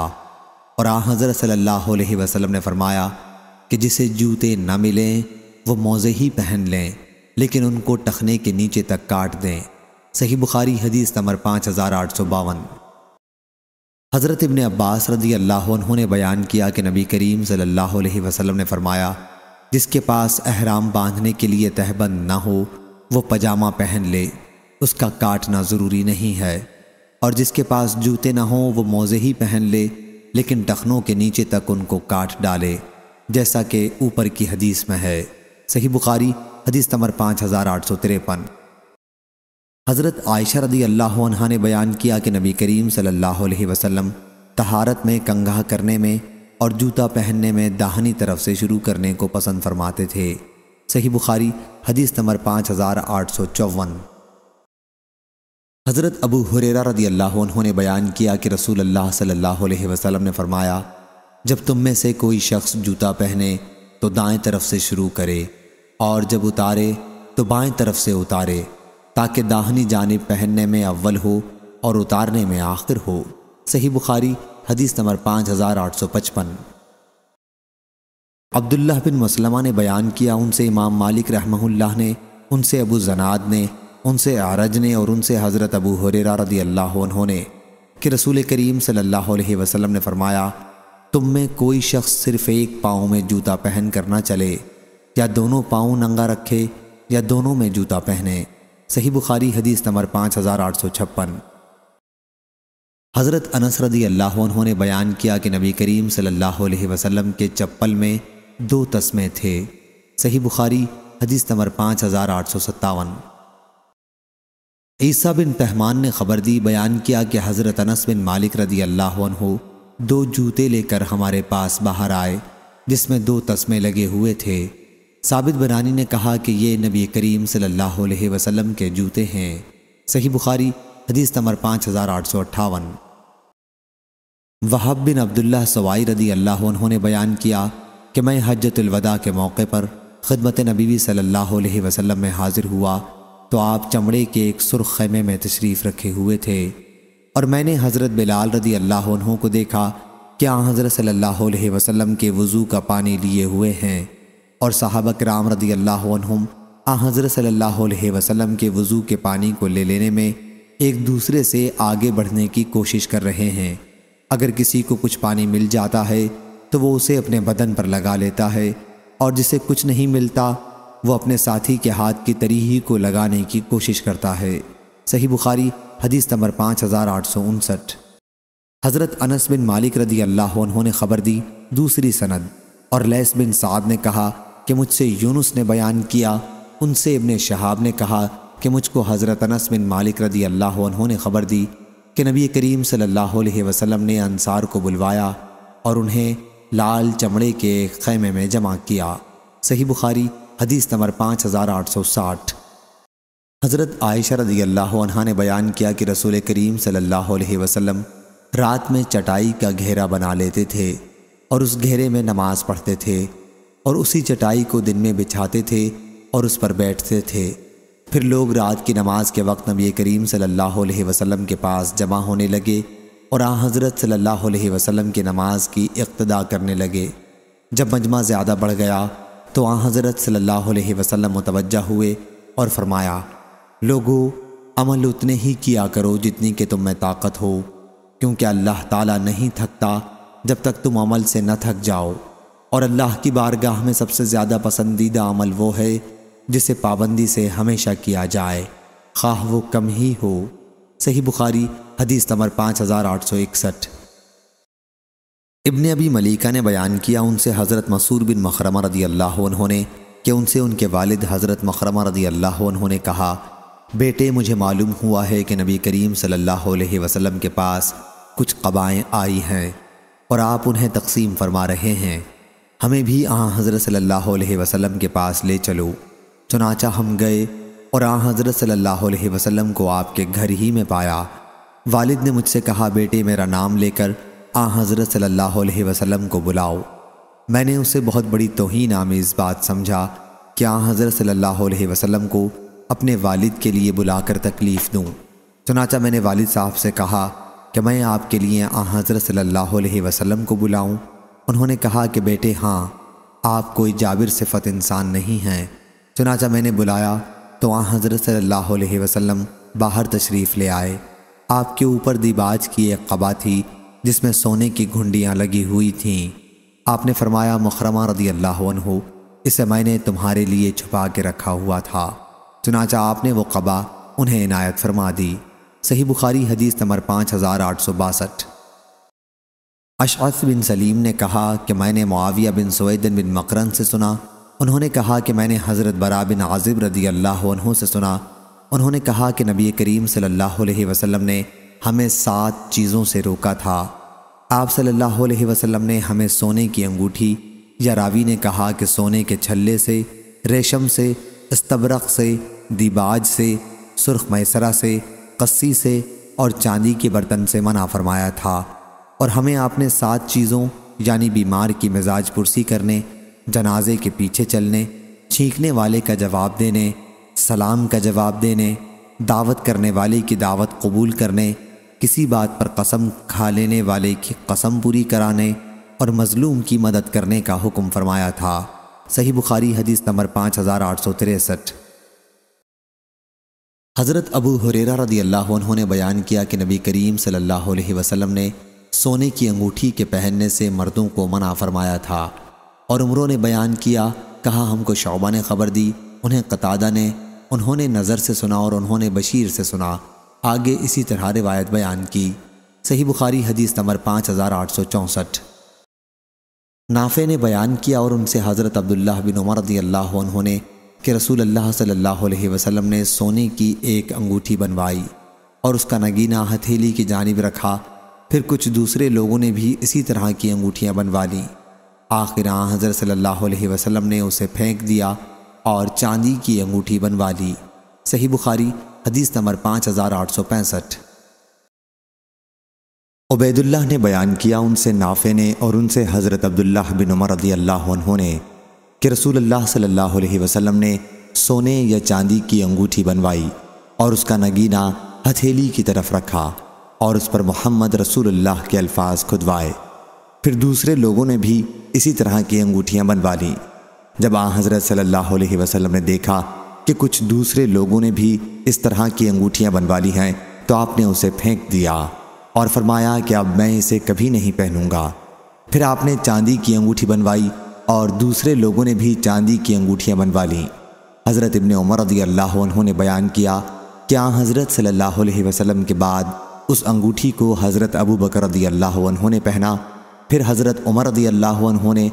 और आ हज़रत सल्लल्लाहु अलैहि वसल्लम ने फरमाया कि जिसे जूते न मिलें वो मोज़े ही पहन लें लेकिन उनको टखने के नीचे तक काट दें सही बुखारी हदीस नंबर पाँच हज़ार आठ सौ बावन हज़रत इबन अब्बास रदी अल्लाह ने बयान किया कि नबी करीम सल्लल्लाहु अलैहि वसल्लम ने फरमाया जिसके पास अहराम बांधने के लिए तहबंद ना हो वो पजामा पहन ले उसका काटना ज़रूरी नहीं है और जिसके पास जूते ना हों वो मोज़े ही पहन ले लेकिन टखनों के नीचे तक उनको काट डाले जैसा कि ऊपर की हदीस में है सही बुखारी हदीस नंबर पाँच हज़ार आठ सौ तिरपन हज़रत आयशा रदी अल्लाह ने बयान किया कि नबी करीम सल्लल्लाहु अलैहि वसल्लम तहारत में कंघा करने में और जूता पहनने में दाहनी तरफ से शुरू करने को पसंद फरमाते थे सही बुखारी हदीस नंबर पाँच हज़ार आठ सौ चौवन हज़रत अबू हुरेरा रदी अल्लाह ने बयान किया कि रसूल अल्लाह सल्लल्लाहु अलैहि वसल्लम ने फरमाया जब तुम में से कोई शख्स जूता पहने तो दाएं तरफ से शुरू करे और जब उतारे तो बाएं तरफ से उतारे ताकि दाहनी जानब पहनने में अव्वल हो और उतारने में आखिर हो सही बुखारी हदीस नंबर पाँच हज़ार आठ सौ पचपन अब्दुल्ला बिन मुसलमा ने बयान किया उनसे इमाम मालिक रहमहुल्लाह ने उनसे अबू जनाद ने उनसे आरज ने और उनसे हज़रत अबू हुरेरा रदी अल्लाह ने कि रसूल करीम सल्लल्लाहु अलैहि वसल्लम ने फरमाया तुम में कोई शख्स सिर्फ़ एक पाँव में जूता पहन कर ना चले या दोनों पाँव नंगा रखे या दोनों में जूता पहने सही बुखारी हदीस नंबर पाँच हज़ार आठ सौ छप्पन हज़रत अनस रदी अल्लाह ने बयान किया कि नबी करीम सल्लल्लाहु अलैहि वसल्लम के चप्पल में दो तस्मे थे सही बुखारी हदीस नंबर पाँच हज़ार आठ सौ सत्तावन ईसा बिन तहमान ने खबर दी बयान किया कि हज़रत अनस बिन मालिक रदी अल्लाह दो जूते लेकर हमारे पास बाहर आए जिसमें दो तस्मे लगे हुए थे साबित बनानी ने कहा कि ये नबी करीम सल्लल्लाहु अलैहि वसल्लम के जूते हैं सही बुखारी हदीस नंबर पाँच हज़ार आठ सौ अट्ठावन वहाब बिन अब्दुल्ला सवाई रदी अल्लाह उन्होंने बयान किया कि मैं हजतुलवदा के मौके पर ख़दमत नबीवी सल्लल्लाहु अलैहि वसल्लम में हाजिर हुआ तो आप चमड़े के एक सुरख खैमे में तशरीफ़ रखे हुए थे और मैंने हज़रत बिलाल रदी अल्लाह को देखा क्या हज़रत सल्लल्लाहु अलैहि वसल्लम के वज़ू का पानी लिए हुए हैं और साहब कराम रदी अल्लाह आ हज़रत सल्ला के वज़ू के पानी को ले लेने में एक दूसरे से आगे बढ़ने की कोशिश कर रहे हैं अगर किसी को कुछ पानी मिल जाता है तो वो उसे अपने बदन पर लगा लेता है और जिसे कुछ नहीं मिलता वो अपने साथी के हाथ की तरीही को लगाने की कोशिश करता है सही बुखारी हदीस नंबर पाँच हज़ार आठ सौ उनसठ हज़रत अनस बिन मालिक रदी अल्लाह ने ख़बर दी दूसरी सनद और लैस बिन साद ने कहा कि मुझसे यूनुस ने बयान किया उनसे इबन शहाब ने कहा कि मुझको हज़रत अनस बिन मालिक रदी अल्लाह उन्होंने ख़बर दी कि नबी करीम सल्लल्लाहु अलैहि वसल्लम ने अनसार को बुलवाया और उन्हें लाल चमड़े के खैमे में जमा किया सही बुखारी हदीस नंबर पाँच हज़ार आठ सौ साठ हज़रत आयशा रदी अल्लाह ने बयान किया कि रसूल करीम सल्लल्लाहु अलैहि वसल्लम रात में चटाई का घेरा बना लेते थे और उस घेरे में नमाज़ पढ़ते थे और उसी चटाई को दिन में बिछाते थे और उस पर बैठते थे फिर लोग रात की नमाज के वक्त नबी करीम सल्लल्लाहु अलैहि वसल्लम के पास जमा होने लगे और आ हज़रत सल्लल्लाहु अलैहि वसल्लम की नमाज की इक्तदा करने लगे जब मजमा ज़्यादा बढ़ गया तो आ हज़रत सल्लल्लाहु अलैहि वसल्लम मुतवजह हुए और फरमाया लोगो अमल उतने ही किया करो जितनी कि तुम में ताकत हो क्योंकि अल्लाह ताला नहीं थकता जब तक तुम अमल से न थक जाओ और अल्लाह की बारगाह में सबसे ज़्यादा पसंदीदा अमल वो है जिसे पाबंदी से हमेशा किया जाए खाह वो कम ही हो सही बुखारी हदीस नंबर पाँच हज़ार आठ सौ इकसठ इबन अबी मलिका ने बयान किया उनसे हज़रत मसूर बिन मखरमा रदी अल्लाह उन्होंने कि उनसे उनके वालिद हज़रत मखरमा रदी अल्लाह उन्होंने कहा बेटे मुझे मालूम हुआ है कि नबी करीम सल्लल्लाहु अलैहि वसल्लम के पास कुछ कबाएँ आई हैं और आप उन्हें तकसीम फरमा रहे हैं हमें भी आ हज़रत सल्लल्लाहु अलैहि वसल्लम के पास ले चलो चुनाचा हम गए और आ हज़रत सल्लल्लाहु अलैहि वसल्लम को आपके घर ही में पाया वालिद ने मुझसे कहा बेटे मेरा नाम लेकर आ हज़रत सल्लल्लाहु अलैहि वसल्लम को बुलाओ मैंने उसे बहुत बड़ी तोहन आमेज़ बात समझा कि आ हज़रत सल्लल्लाहु अलैहि वसल्लम को अपने वालिद के लिए बुलाकर तकलीफ़ दूँ चुनाचा मैंने वालिद साहब से कहा कि मैं आपके लिए आ हज़रत सल्लल्लाहु अलैहि वसल्लम को बुलाऊं उन्होंने कहा कि बेटे हाँ आप कोई जाबिर सिफत इंसान नहीं हैं चुनाचा मैंने बुलाया तो वहाँ हज़रत सल्लल्लाहु अलैहि वसल्लम बाहर तशरीफ़ ले आए आपके ऊपर दीबाज की एक कबा थी जिसमें सोने की घुंडियाँ लगी हुई थीं आपने फरमाया मुखरमा रदी अल्लाह इसे मैंने तुम्हारे लिए छुपा के रखा हुआ था चुनाचा आपने वो कबा उन्हें इनायत फरमा दी सही बुखारी हदीस नंबर पाँच हज़ार आठ सौ बासठ अशरफ बिन सलीम ने कहा कि मैंने मुआविया बिन सोदिन बिन मकरन से सुना उन्होंने कहा कि मैंने हज़रत बरा बिन आज़िब रदी अल्लाह से सुना उन्होंने कहा कि नबी करीम सल्लल्लाहु अलैहि वसल्लम ने हमें सात चीज़ों से रोका था आप सल्लल्लाहु अलैहि वसल्लम ने हमें सोने की अंगूठी या रावी ने कहा कि सोने के छल्ले से रेशम से इस्तबरक से दिबाज से सुर्ख मैसरा से कस्सी से और चांदी के बर्तन से मना फरमाया था और हमें आपने सात चीज़ों यानी बीमार की मिजाज पुरसी करने जनाजे के पीछे चलने छींकने वाले का जवाब देने सलाम का जवाब देने दावत करने वाले की दावत कबूल करने किसी बात पर कसम खा लेने वाले की कसम पूरी कराने और मज़लूम की मदद करने का हुक्म फरमाया था सही बुखारी हदीस नंबर पाँच हज़ार आठ सौ तिरसठ हज़रत अबू हुरेरा रदी अल्लाह उन्होंने बयान किया कि नबी करीम सल्लल्लाहु अलैहि वसल्लम ने सोने की अंगूठी के पहनने से मर्दों को मना फरमाया था और उम्रों ने बयान किया कहा हमको शौबा ने खबर दी उन्हें कतादा ने उन्होंने नज़र से सुना और उन्होंने बशीर से सुना आगे इसी तरह रिवायत बयान की सही बुखारी हदीस नंबर पाँच हज़ार आठ सौ चौंसठ नाफे ने बयान किया और उनसे हज़रत अब्दुल्ला बिन उमर रदी अल्लाह उन्होंने कि रसूल अल्लाह सल्लल्लाहु अलैहि वसल्लम ने सोने की एक अंगूठी बनवाई और उसका नगीना हथेली की जानब रखा फिर कुछ दूसरे लोगों ने भी इसी तरह की अंगूठियाँ बनवा लीं आखिर हज़र सल्लल्लाहु अलैहि वसल्लम ने उसे फेंक दिया और चांदी की अंगूठी बनवा ली सही बुखारी हदीस नंबर पाँच हज़ार आठ सौ पैंसठ ने बयान किया उनसे नाफे ने और उनसे हज़रत अब्दुल्ला बिन उमर रदी अल्लाह ने कि रसूल अल्लाह सल्लल्लाहु अलैहि वसल्लम ने सोने या चांदी की अंगूठी बनवाई और उसका नगीना हथेली की तरफ रखा और उस पर मोहम्मद रसूलुल्लाह के अल्फाज खुदवाए फिर दूसरे लोगों ने भी इसी तरह की अंगूठियाँ बनवा लीं जब आ हज़रत सल्लल्लाहु अलैहि वसल्लम ने देखा कि कुछ दूसरे लोगों ने भी इस तरह की अंगूठियाँ बनवा ली हैं तो आपने उसे फेंक दिया और फरमाया कि अब मैं इसे कभी नहीं पहनूंगा फिर आपने चांदी की अंगूठी बनवाई और दूसरे लोगों ने भी चांदी की अंगूठियाँ बनवा लीं हज़रत इबन उमर रदी अल्लाह ने बयान किया क्या हज़रत सल्लल्लाहु अलैहि वसल्लम के बाद उस अंगूठी को हज़रत अबू बकर रदी अल्लाह ने पहना फिर हज़रत उमर रदी अल्लाह ने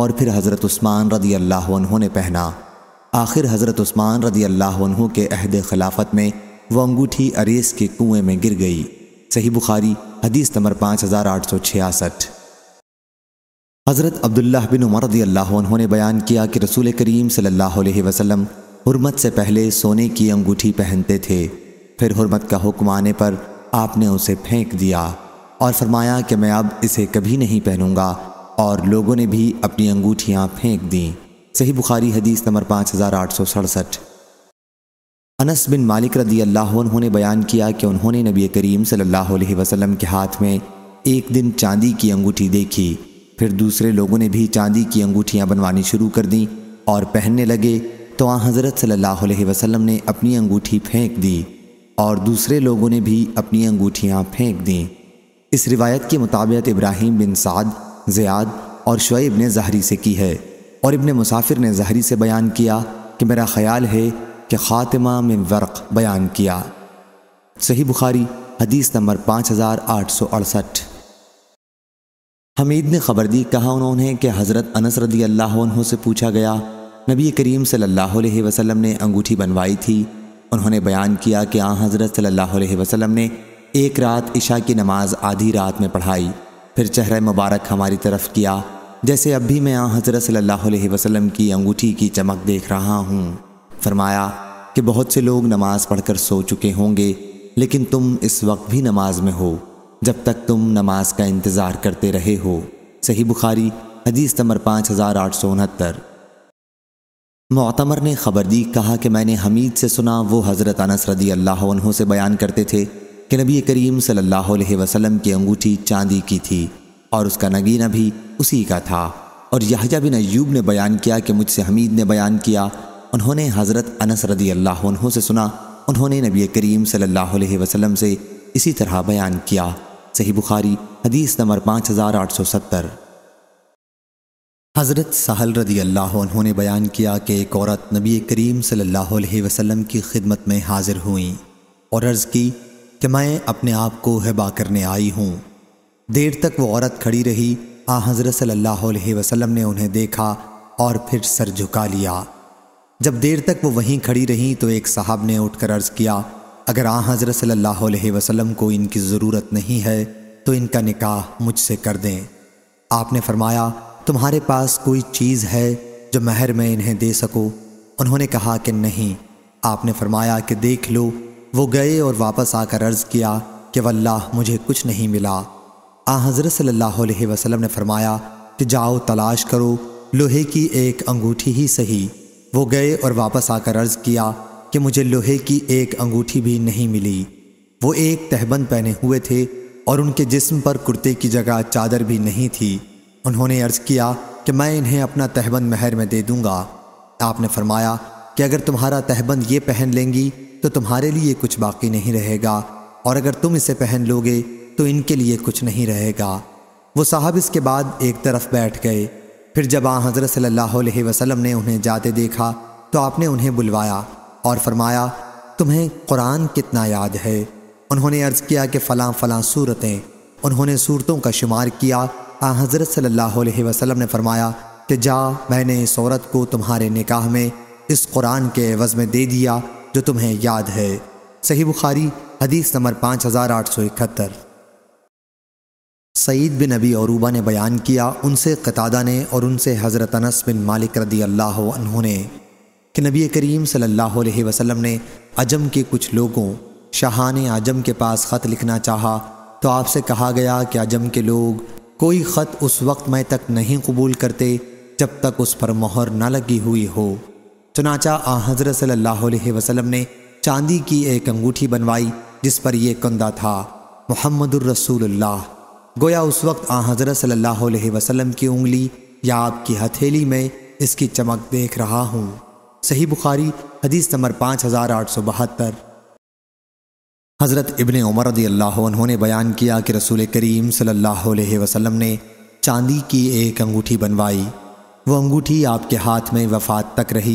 और फिर हज़रत उस्मान रदी अल्लाह ने पहना आखिर हज़रत उस्मान रदी अल्लाह के अहद खिलाफत में वह अंगूठी अरेस के कुएँ में गिर गई सही बुखारी हदीस नंबर पाँच हज़ार आठ सौ छियासठ हज़रत अब्दुल्ला बिन उमर रदी अल्लाह ने बयान किया कि रसूल करीम सल्लल्लाहु अलैहि वसल्लम हुरमत से पहले सोने की अंगूठी पहनते थे फिर हुरमत का हुक्म आने पर आपने उसे फेंक दिया और फरमाया कि मैं अब इसे कभी नहीं पहनूंगा और लोगों ने भी अपनी अंगूठियाँ फेंक दी सही बुखारी हदीस नंबर पाँच हज़ार आठ सौ सड़सठ अनस बिन मालिक रदी अल्लाह उन्होंने बयान किया कि उन्होंने नबी करीम सल्लल्लाहु अलैहि वसल्लम के हाथ में एक दिन चांदी की अंगूठी देखी फिर दूसरे लोगों ने भी चांदी की अंगूठियाँ बनवानी शुरू कर दी और पहनने लगे तो आ हज़रत सल्ला वसलम ने अपनी अंगूठी फेंक दी और दूसरे लोगों ने भी अपनी अंगूठियाँ फेंक दीं इस रिवायत के मुताबिक इब्राहिम बिन साद ज़ियाद और शुएब ने जहरी से की है और इब्न मुसाफिर ने जहरी से बयान किया कि मेरा ख्याल है कि ख़ातिमा में वर्क बयान किया सही बुखारी हदीस नंबर पाँच हज़ार आठ सौ अड़सठ हमीद ने खबर दी कहा उन्होंने कि हज़रत अनस रदी अल्लाह से पूछा गया नबी करीम सल्लल्लाहु अलैहि वसल्लम ने अंगूठी बनवाई थी उन्होंने बयान किया कि आ हज़रत सल्लल्लाहु अलैहि वसल्लम ने एक रात इशा की नमाज आधी रात में पढ़ाई फिर चेहरा मुबारक हमारी तरफ किया जैसे अब भी मैं आ हज़रत सल्लल्लाहु अलैहि वसल्लम की अंगूठी की चमक देख रहा हूँ फरमाया कि बहुत से लोग नमाज पढ़कर सो चुके होंगे लेकिन तुम इस वक्त भी नमाज में हो जब तक तुम नमाज का इंतज़ार करते रहे हो सही बुखारी हदीस नंबर पाँच हज़ार आठ सौ उनहत्तर मोतमर ने खबर दी कहा कि मैंने हमीद से सुना वो हज़रत अनस रदी अल्लाह से बयान करते थे कि नबी करीम सल्लल्लाहु अलैहि वसल्लम की अंगूठी चांदी की थी और उसका नगीना भी उसी का था और यहजा बिन अयूब ने बयान किया कि मुझसे हमीद ने बयान किया उन्होंने हज़रत अनस रदी अल्लाह से सुना उन्होंने नबी करीम सल्लल्लाहु अलैहि वसल्लम से इसी तरह बयान किया सही बुखारी हदीस नंबर पाँच हज़ार आठ सौ सत्तर हज़रत साहल रदी अल्लाह उन्होंने बयान किया कि एक औरत नबी करीम सल्लल्लाहु अलैहि वसल्लम की खिदमत में हाज़िर हुई और अर्ज़ की कि मैं अपने आप को हिबा करने आई हूँ देर तक वो औरत खड़ी रही आ हज़रत सल्लल्लाहु अलैहि वसल्लम ने उन्हें देखा और फिर सर झुका लिया जब देर तक वो वहीं खड़ी रहीं तो एक साहब ने उठ कर अर्ज़ किया अगर आ हज़रत सल्लल्लाहु अलैहि को इनकी ज़रूरत नहीं है तो इनका निकाह मुझसे कर दें आपने फरमाया तुम्हारे पास कोई चीज़ है जो महर में इन्हें दे सको उन्होंने कहा कि नहीं आपने फरमाया कि देख लो वो गए और वापस आकर अर्ज़ किया कि वल्लाह मुझे कुछ नहीं मिला आ हज़रत सल्लल्लाहु अलैहि वसल्लम ने फरमाया कि जाओ तलाश करो लोहे की एक अंगूठी ही सही वो गए और वापस आकर अर्ज़ किया कि मुझे लोहे की एक अंगूठी भी नहीं मिली वो एक तहबंद पहने हुए थे और उनके जिस्म पर कुर्ते की जगह चादर भी नहीं थी उन्होंने अर्ज़ किया कि मैं इन्हें अपना तहबंद महर में दे दूँगा आपने फरमाया कि अगर तुम्हारा तहबंद ये पहन लेंगी तो तुम्हारे लिए कुछ बाकी नहीं रहेगा और अगर तुम इसे पहन लोगे तो इनके लिए कुछ नहीं रहेगा वो साहब इसके बाद एक तरफ बैठ गए फिर जब आ हज़रत सल्लल्लाहु अलैहि वसल्लम ने उन्हें जाते देखा तो आपने उन्हें बुलवाया और फरमाया तुम्हें कुरान कितना याद है उन्होंने अर्ज़ किया कि फ़लाँ फ़लाँ सूरतें उन्होंने सूरतों का शुमार किया आ हज़रत अलैहि वसल्लम ने फरमाया कि जा मैंने इस औरत को तुम्हारे निकाह में इस कुरान के एवज में दे दिया जो तुम्हें याद है सही बुखारी हदीस नंबर पाँच हज़ार आठ सौ इकहत्तर सईद बिन नबी औरूबा ने बयान किया उनसे कतादा ने और उनसे हज़रत अनस बिन मालिक रदी अल्लाह ने कि नबी करीम सल्लल्लाहु अलैहि वसल्लम ने अजम के कुछ लोगों शाहान आजम के पास ख़त लिखना चाहा तो आपसे कहा गया कि अजम के लोग कोई ख़त उस वक्त मैं तक नहीं कबूल करते जब तक उस पर मोहर न लगी हुई हो चनाचा आ हज़रत सल्लल्लाहु अलैहि वसल्लम ने चांदी की एक अंगूठी बनवाई जिस पर यह कंदा था मोहम्मद रसूलुल्लाह गोया उस वक्त आ हज़रत सल्लल्लाहु अलैहि वसल्लम की उंगली या आपकी हथेली में इसकी चमक देख रहा हूँ सही बुखारी हदीस नंबर पाँच हज़ार आठ सौ बहत्तर हज़रत इबन उमर रदी अल्लाह ने बयान किया कि रसूल करीम सल्लल्लाहु अलैहि वसल्लम ने चांदी की एक अंगूठी बनवाई वो अंगूठी आपके हाथ में वफात तक रही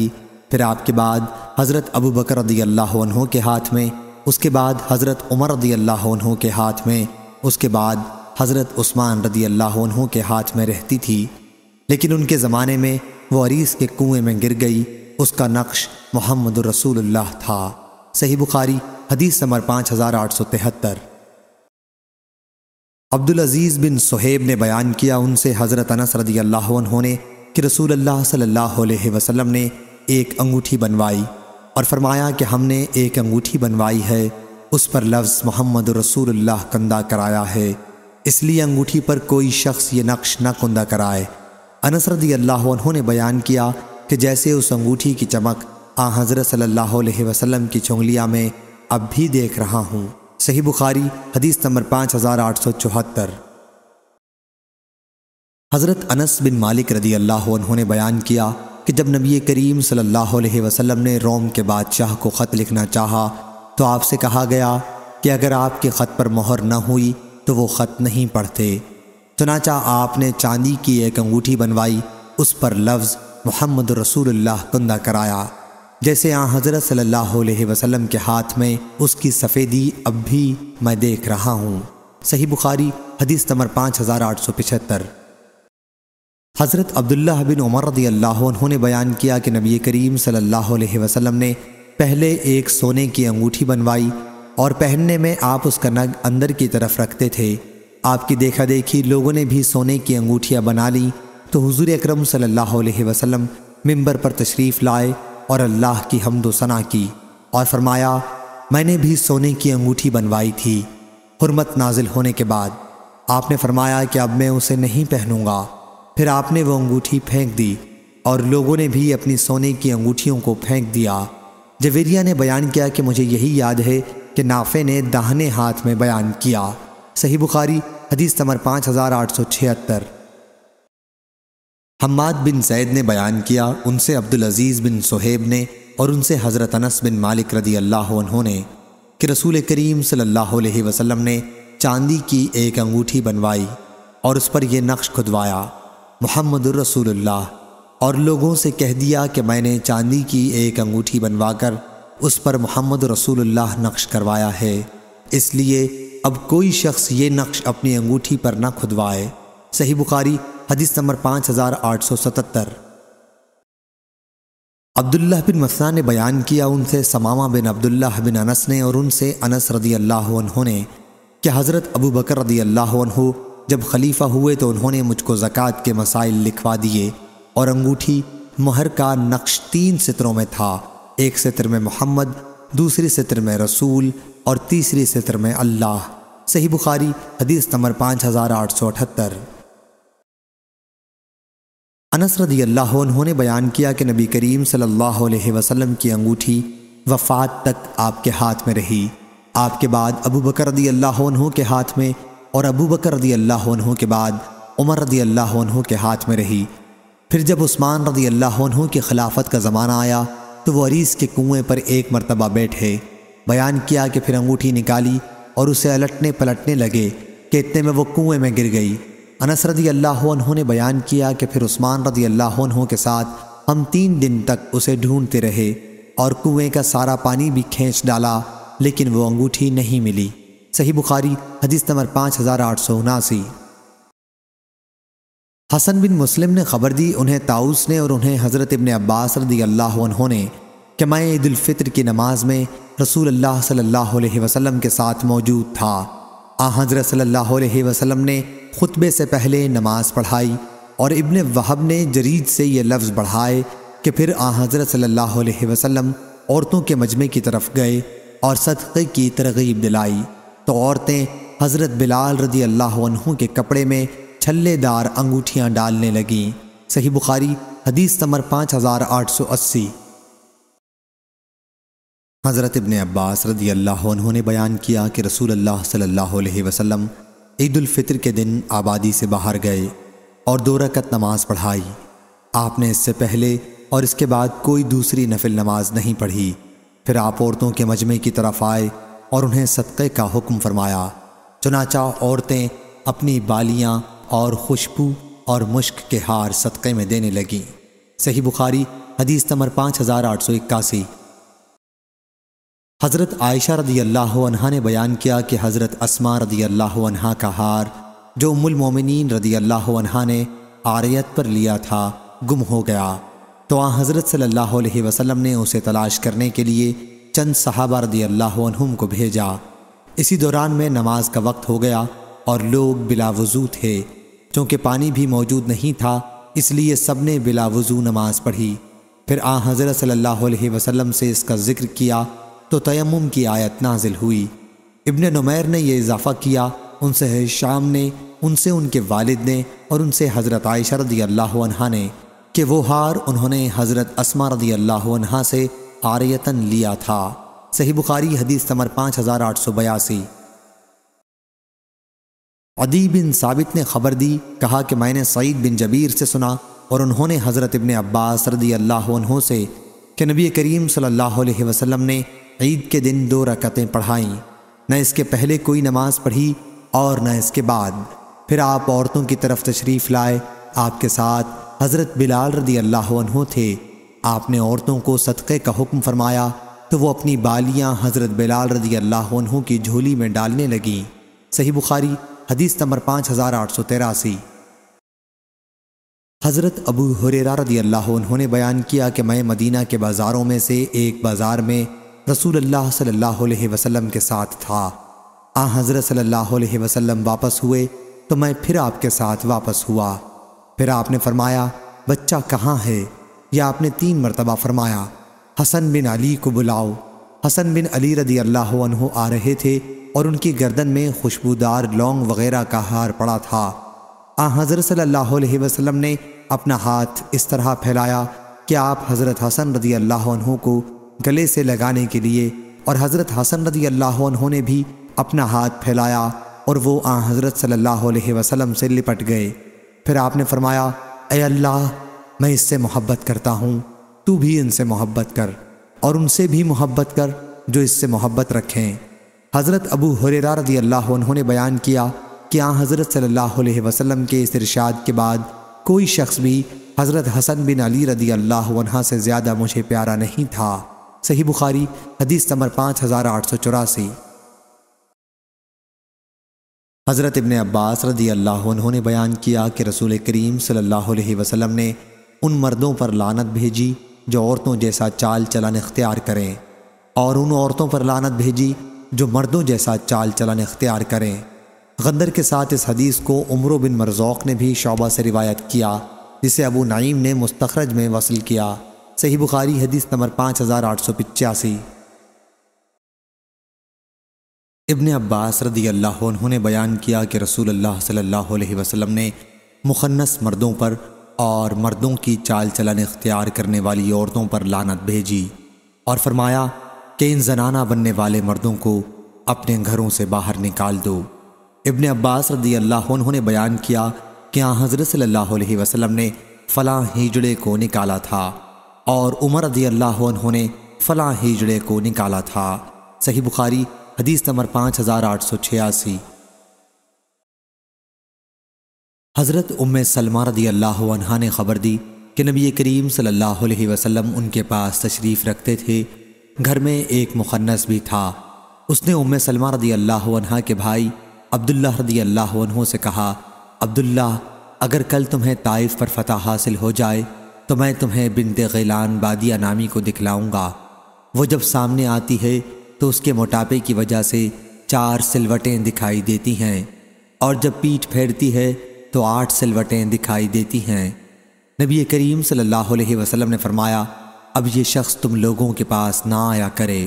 फिर आपके बाद हज़रत अबू बकर रदी अल्लाह के हाथ में उसके बाद हज़रत उमर रदी अल्लाह के हाथ में उसके बाद हज़रत उस्मान रदी अल्लाह के हाथ में रहती थी लेकिन उनके ज़माने में वो अरीस के कुएँ में गिर गई उसका नक्श मोहम्मद रसूलुल्लाह था सही बुखारी हदीस नंबर पाँच हज़ार आठ सौ तिहत्तर अब्दुल अजीज़ बिन सुहेब ने बयान किया उनसे हज़रत अनस रदी अल्लाह ने कि रसूल अल्लाह सल्लल्लाहु अलैहि वसल्लम ने एक अंगूठी बनवाई और फरमाया कि हमने एक अंगूठी बनवाई है उस पर लफ्ज़ मोहम्मद रसूल अल्लाह कंदा कराया है इसलिए अंगूठी पर कोई शख्स ये नक्श न कुंदा कराए अनस रदी अल्लाह ने बयान किया कि जैसे उस अंगूठी की चमक आ हज़रत सल्लल्लाहु अलैहि वसल्लम की चुंगलिया में अब भी देख रहा हूँ सही बुखारी हदीस नंबर पाँच हज़ार आठ सौ चौहत्तर हज़रत अनस बिन मालिक रदी अल्लाह उन्होंने बयान किया कि जब नबी करीम सल्लल्लाहु अलैहि वसल्लम ने रोम के बादशाह को ख़त लिखना चाहा तो आपसे कहा गया कि अगर आपके ख़त पर मोहर न हुई तो वो ख़त नहीं पढ़ते चनाचा आपने चांदी की एक अंगूठी बनवाई उस पर लफ्ज़ मोहम्मद रसूलुल्लाह कुंदा कराया जैसे यहाँ हज़रत सल्लल्लाहु अलैहि वसल्लम के हाथ में उसकी सफ़ेदी अब भी मैं देख रहा हूँ सही बुखारी हदीस नंबर पाँच हज़ार आठ सौ पिछहत्तर हज़रत अब्दुल्ला बिन उमर रदी अल्लाह ने बयान किया कि नबी करीम सल्लल्लाहु अलैहि वसल्लम ने पहले एक सोने की अंगूठी बनवाई और पहनने में आप उसका नग अंदर की तरफ रखते थे आपकी देखा देखी लोगों ने भी सोने की अंगूठियाँ बना ली तो हुजूर अकरम सल्लल्लाहु अलैहि वसल्लम मिंबर पर तशरीफ़ लाए और अल्लाह की हमदोसना की और फरमाया मैंने भी सोने की अंगूठी बनवाई थी हरमत नाजिल होने के बाद आपने फरमाया कि अब मैं उसे नहीं पहनूंगा फिर आपने वो अंगूठी फेंक दी और लोगों ने भी अपनी सोने की अंगूठियों को फेंक दिया जवेरिया ने बयान किया कि मुझे यही याद है कि नाफे ने दाहने हाथ में बयान किया सही बुखारी हदीस नंबर पाँच हज़ार आठ सौ छिहत्तर हम्माद बिन सैद ने बयान किया उनसे अब्दुल अजीज़ बिन सुहेब ने और उनसे हज़रत अनस बिन मालिक रदी अल्लाह ने कि रसूल करीम सल्लल्लाहु अलैहि वसल्लम ने चांदी की एक अंगूठी बनवाई और उस पर यह नक्श खुदवाया मोहम्मद रसूलुल्लाह और लोगों से कह दिया कि मैंने चांदी की एक अंगूठी बनवाकर उस पर मोहम्मद रसूलुल्लाह नक्श करवाया है इसलिए अब कोई शख्स ये नक्श अपनी अंगूठी पर ना खुदवाए सही बुखारी हदीस नंबर पाँच हज़ार आठ सौ सतहत्तर अब्दुल्ला बिन मसना ने बयान किया उनसे समामा बिन अब्दुल्ला बिन अनस ने और उनसे अनस रदी अल्लाह ने कि हज़रत अबू बकर रदी अल्लाह जब खलीफा हुए तो उन्होंने मुझको ज़क़़त के मसाइल लिखवा दिए और अंगूठी महर का नक्श तीन सितरों में था एक सितर में मोहम्मद दूसरे सितर में रसूल और तीसरे सितर में अल्लाह सही बुखारी हदीस नंबर पाँच हज़ार आठ सौ अठहत्तर अनस रदी अल्लाह उन्होंने बयान किया कि नबी करीम सल्लल्लाहु अलैहि वसल्लम की अंगूठी वफ़ात तक आपके हाथ में रही आपके बाद अबू बकर रदी अल्लाह के हाथ में और अबू बकर रदी अल्लाह के बाद उमर रदी अल्लाह के हाथ में रही फिर जब उस्मान रदी अल्लाह की खिलाफत का ज़माना आया तो वो अरीस के कुएँ पर एक मरतबा बैठे बयान किया कि फिर अंगूठी निकाली और उसे अलटने पलटने लगे कि इतने में वो कुएँ में गिर गई अनस रदी अल्लाह ने बयान किया कि फिर उस्मान रदी अल्लाह के साथ हम तीन दिन तक उसे ढूंढते रहे और कुएं का सारा पानी भी खींच डाला लेकिन वो अंगूठी नहीं मिली सही बुखारी हदीस नंबर पाँच हज़ार आठ सौ उनासी हसन बिन मुस्लिम ने खबर दी उन्हें ताउस ने और उन्हें हज़रत इबन अब्बास रदी अल्लाह ने कि मैं ईदालफ़ितर की नमाज में रसूल अल्लाह सल्लल्लाहु अलैहि वसल्लम के साथ मौजूद था आ हजरत सल्लल्लाहु ने खुतबे से पहले नमाज पढ़ाई और इबन वहब ने जरीद से ये लफ्ज़ बढ़ाए कि फिर आ हजरत सल्लल्लाहु औरतों के मजमे की तरफ गए और सदक़े की तरगीब दिलाई तो औरतें हज़रत बिलाल रदी अल्लाह के कपड़े में छल्लेदार अंगूठियाँ डालने लगीं सही बुखारी हदीस समर पाँच हज़ार आठ सौ अस्सी हज़रत इबन अब्बास रदी अल्लाह उन्होंने बयान किया कि रसूल अल्लाह सल्लल्लाहु अलैहि वसल्लम फितर के दिन आबादी से बाहर गए और दो रकत नमाज़ पढ़ाई आपने इससे पहले और इसके बाद कोई दूसरी नफिल नमाज नहीं पढ़ी फिर आप औरतों के मजमे की तरफ आए और उन्हें सदक़े का हुक्म फरमाया चुनाचा औरतें अपनी बालियाँ और खुशबू और मुश्क के हार सदक़े में देने लगीं सही बुखारी हदीस नंबर पाँच हज़ार आठ सौ इक्यासी हज़रत आयशा रदी अल्लाह ने बयान किया कि हज़रत असमा रदी अल्लाह का हार जो उमुलमोमिन रदी अल्लाह ने आरियत पर लिया था गुम हो गया तो आ हज़रत सल्लल्लाहु अलैहि वसल्लम ने उसे तलाश करने के लिए चंद सहाबा रदी अल्लाहम को भेजा इसी दौरान में नमाज का वक्त हो गया और लोग बिलावजू थे चूँकि पानी भी मौजूद नहीं था इसलिए सब ने बिलावजू नमाज पढ़ी फिर आ हज़रत सल्लल्लाहु अलैहि से इसका ज़िक्र किया तो तयम की आयत नाजिल हुई इबन नुमैर ने यह इजाफ़ा किया उनसे शाम ने उनसे उनके वालिद ने और उनसे हज़रत आयशा रदी अल्लाह ने कि वो हार उन्होंने हज़रत असमा रदी अल्लाह से आर्यतन लिया था सही बुखारी हदीस नंबर पाँच हज़ार आठ सौ बयासी अदी बिन साबित ने खबर दी कहा कि मैंने सईद बिन जबीर से सुना और उन्होंने हज़रत इबन अब्बास रदी अल्लाह से कि नबी करीम सल्लल्लाहु अलैहि वसल्लम ने ईद के दिन दो रकतें पढ़ाई न इसके पहले कोई नमाज पढ़ी और न इसके बाद फिर आप औरतों की तरफ तशरीफ़ लाए आपके साथ हज़रत बिलाल रदी अल्लाह थे आपने औरतों को सदक़े का हुक्म फरमाया तो वो अपनी बालियाँ हज़रत बिलाल रदी अल्लाह की झोली में डालने लगी सही बुखारी हदीस नंबर पाँच हज़ार आठ सौ तेरासी हज़रत अबू हुरेरा रदी अल्लाह ने बयान किया कि मैं मदीना के बाज़ारों में से एक बाज़ार में रसूल अल्लाह सल्लल्लाहु अलैहि वसल्लम के साथ था आ हज़रत सल्लल्लाहु अलैहि वसल्लम वापस हुए तो मैं फिर आपके साथ वापस हुआ फिर आपने फरमाया बच्चा कहाँ है यह आपने तीन मरतबा फरमाया हसन बिन अली को बुलाओ हसन बिन अली रदी अल्लाह आ रहे थे और उनकी गर्दन में खुशबूदार लौंग वगैरह का हार पड़ा था आ हज़रत सल्लल्लाहु अलैहि वसल्लम ने अपना हाथ इस तरह फैलाया कि आप हज़रत हसन रदी अल्लाह को गले से लगाने के लिए और हज़रत हसन रदी अल्लाह ने भी अपना हाथ फैलाया और वो आ हज़रत सल्लल्लाहु अलैहि वसल्लम से लिपट गए फिर आपने फरमाया अल्लाह मैं इससे मोहब्बत करता हूँ तू भी इनसे मोहब्बत कर और उनसे भी मोहब्बत कर जो इससे मोहब्बत रखें हज़रत अबू हुरेरा रदी अल्लाह उन्होंने बयान किया कि आ हज़रत सल्लल्लाहु अलैहि वसल्लम के इस इरशाद के बाद कोई शख्स भी हज़रत हसन बिन अली रदी अल्लाह से ज़्यादा मुझे प्यारा नहीं था सही बुखारी हदीस नंबर पाँच हज़ार आठ सौ चौरासी हज़रत इबन अब्बास रदी अल्लाह उन्होंने बयान किया कि रसूल करीम सल्लल्लाहु अलैहि वसल्लम ने उन मर्दों पर लानत भेजी जो औरतों जैसा चाल चलन इख्तियार करें और उन औरतों पर लानत भेजी जो मर्दों जैसा चाल चलन इख्तियार करें गंदर के साथ इस हदीस को उम्र बिन मरजौक ने भी शोबा से रिवायत किया जिसे अबू नईम ने मुस्तखरज में वसल किया सही बुखारी हदीस नंबर पाँच हज़ार आठ सौ पिचासी इबन अब्बास रदी अल्लाह उन्होंने बयान किया कि रसूल अल्लाह सल्लल्लाहु अलैहि वसल्लम ने मुखन्नस मर्दों पर और मर्दों की चाल चलन इख्तियार करने वाली औरतों पर लानत भेजी और फरमाया कि इन जनाना बनने वाले मर्दों को अपने घरों से बाहर निकाल दो इबन अब्बास रदी अल्लाह उन्होंने बयान किया कि हाँ हज़रत सल्लल्लाहु अलैहि वसल्लम ने फ़लाँ हिजड़े को निकाला था और उमर रदी अल्लाह उन्होंने फला हिजड़े को निकाला था सही बुखारी हदीस नंबर पाँच हज़ार आठ सौ छियासी हज़रत उम सलमा रदी अल्लाह ने ख़बर दी कि नबी करीम सल्लल्लाहु अलैहि वसल्लम उनके पास तशरीफ़ रखते थे घर में एक मुखन्नस भी था उसने उम सलमा रदी अल्लाह के भाई अब्दुल्ला रदी अल्लाह से कहा अब्दुल्ला अगर कल तुम्हें ताइफ पर फतह हासिल हो जाए तो मैं तुम्हें बिनते गैलान बादिया नामी को दिखलाऊंगा वो जब सामने आती है तो उसके मोटापे की वजह से चार सिलवटें दिखाई देती हैं और जब पीठ फेरती है तो आठ सिलवटें दिखाई देती हैं नबी करीम सल्लल्लाहु अलैहि वसल्लम ने फरमाया अब ये शख्स तुम लोगों के पास ना आया करे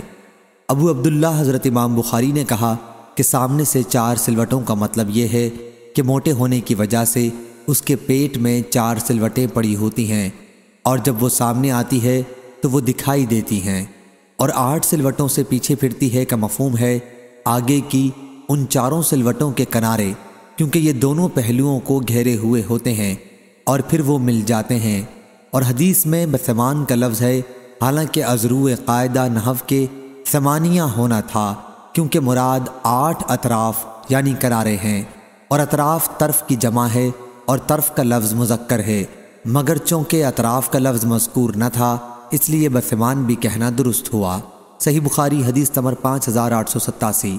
अबू अब्दुल्ला हज़रत इमाम बुखारी ने कहा कि सामने से चार सिलवटों का मतलब ये है कि मोटे होने की वजह से उसके पेट में चार सिलवटें पड़ी होती हैं और जब वो सामने आती है तो वो दिखाई देती हैं और आठ सिलवटों से पीछे फिरती है का मफहम है आगे की उन चारों सिलवटों के किनारे क्योंकि ये दोनों पहलुओं को घेरे हुए होते हैं और फिर वो मिल जाते हैं और हदीस में बसमान का लफ्ज़ है हालांकि अजरू कायदा नहव के समानिया होना था क्योंकि मुराद आठ अतराफ यानी करारे हैं और अतराफ तरफ की जमा है और तरफ का लफ्ज़ मुजक्कर है मगर के अतराफ़ का लफ्ज़ मजकूर न था इसलिए बसमान भी कहना दुरुस्त हुआ सही बुखारी हदीस तमर पाँच हज़ार आठ सौ सत्तासी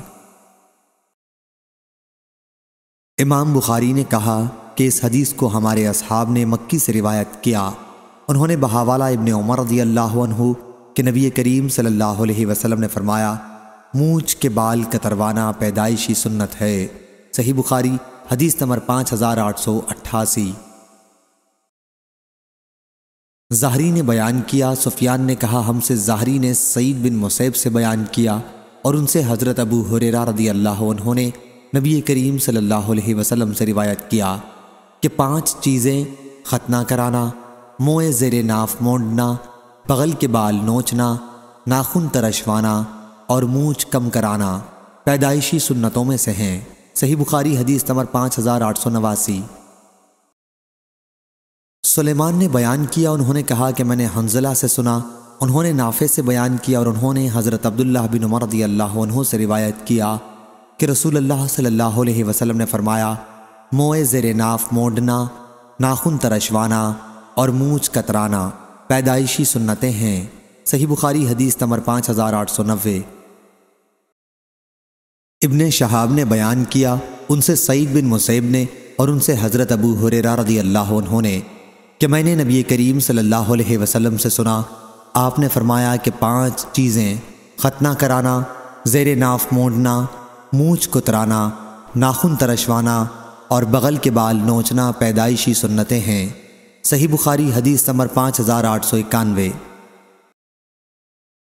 इमाम बुखारी ने कहा कि इस हदीस को हमारे असहाब ने मक्की से रिवायत किया उन्होंने बहावाला इबन उमर रजी अल्लाह के नबी करीम सल्लल्लाहु अलैहि वसल्लम ने फरमाया मूँछ के बाल कतरवाना पैदाइशी सुन्नत है सही बुखारी हदीस नंबर पाँच हज़ार आठ सौ अट्ठासी ज़ाहरी ने बयान किया सुफियान ने कहा हमसे ज़ाहरी ने सईद बिन मुसैब से बयान किया और उनसे हज़रत अबू हुरेरा रदी अल्लाह उन्होंने नबी करीम सल्लल्लाहु अलैहि वसल्लम से रिवायत किया कि पांच चीज़ें ख़तना कराना मोए ज़ेर नाफ मोड़ना बगल के बाल नोचना नाखून तरशवाना और मूछ कम कराना पैदाइशी सुन्नतों में से हैं सही बुखारी हदीस नंबर पाँच हज़ार आठ सौ नवासी सुलेमान ने बयान किया उन्होंने कहा कि मैंने हंजला से सुना उन्होंने नाफे से बयान किया और उन्होंने हज़रत अब्दुल्ला बिन उमर रदी अल्लाह से रिवायत किया कि रसूल अल्लाह सल्लल्लाहु अलैहि वसल्लम ने फरमाया मोए ज़ेर नाफ मोड़ना नाखून तरशवाना और मूछ कतराना पैदाइशी सुन्नतें हैं सही बुखारी हदीस नंबर पाँच हज़ार आठ सौ नब्बे इबन शहाब ने बयान किया उनसे सईद बिन मुसैब ने और उनसे हज़रत अबू हुरेरा रदी अल्लाह ने कि मैंने नबी करीम सल्लल्लाहु अलैहि वसल्लम से सुना आपने फरमाया कि पांच चीज़ें खतना कराना जेर नाफ मोड़ना मूछ कुतराना नाखून तरशवाना और बगल के बाल नोचना पैदाइशी सुन्नतें हैं सही बुखारी हदीस नंबर पाँच हज़ार आठ सौ इक्यानवे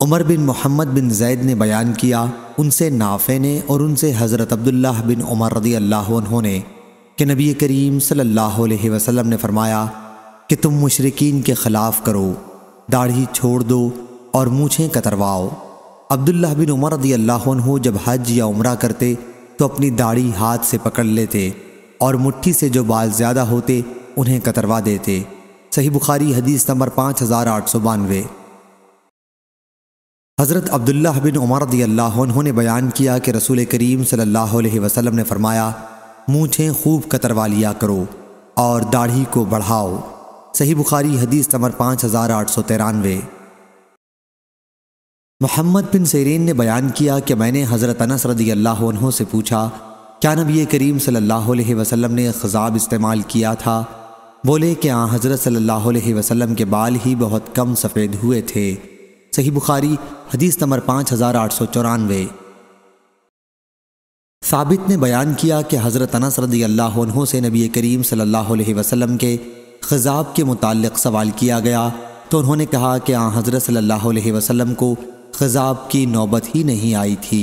उमर बिन मोहम्मद बिन जैद ने बयान किया उनसे नाफे ने और उनसे हज़रत अब्दुल्लाह बिन उमर रदी अल्लाह उन्होंने कि नबी करीम सल्लल्लाहु अलैहि वसल्लम ने फरमाया कि तुम मुशरकिन के ख़िलाफ़ करो दाढ़ी छोड़ दो और मूछें कतरवाओ अब्दुल्ला बिन उमर रदी अल्लाह जब हज या उम्र करते तो अपनी दाढ़ी हाथ से पकड़ लेते और मुट्ठी से जो बाल ज़्यादा होते उन्हें कतरवा देते सही बुखारी हदीस नंबर पाँच हज़ार आठ सौ बानवे हज़रत अब्दुल्ला बिन उमर रदी अल्लाह ने बयान किया कि रसूल करीम सल्लल्लाहु अलैहि वसल्लम ने फरमाया मूछें खूब कतरवा लिया करो और दाढ़ी को बढ़ाओ सही बुखारी हदीस नंबर पाँच हज़ार आठ सौ तिरानवे मोहम्मद बिन सरीन ने बयान किया कि मैंने हज़रत अनस रदी अल्लाह से पूछा क्या नबी करीम सल्लल्लाहु अलैहि वसल्लम ने खजाब इस्तेमाल किया था बोले कि हाँ हज़रत सल्लल्लाहु अलैहि वसल्लम के बाल ही बहुत कम सफ़ेद हुए थे सही बुखारी हदीस नंबर पाँच हज़ार आठ सौ चौरानवे साबित ने बयान किया कि हज़रत अनस रदी अल्लाह से नबी करीम सल्ला वसलम के खजाब के मुतालिक सवाल किया गया तो उन्होंने कहा कि आ हज़रत सल्लल्लाहु अलैहि वसल्लम को खजाब की नौबत ही नहीं आई थी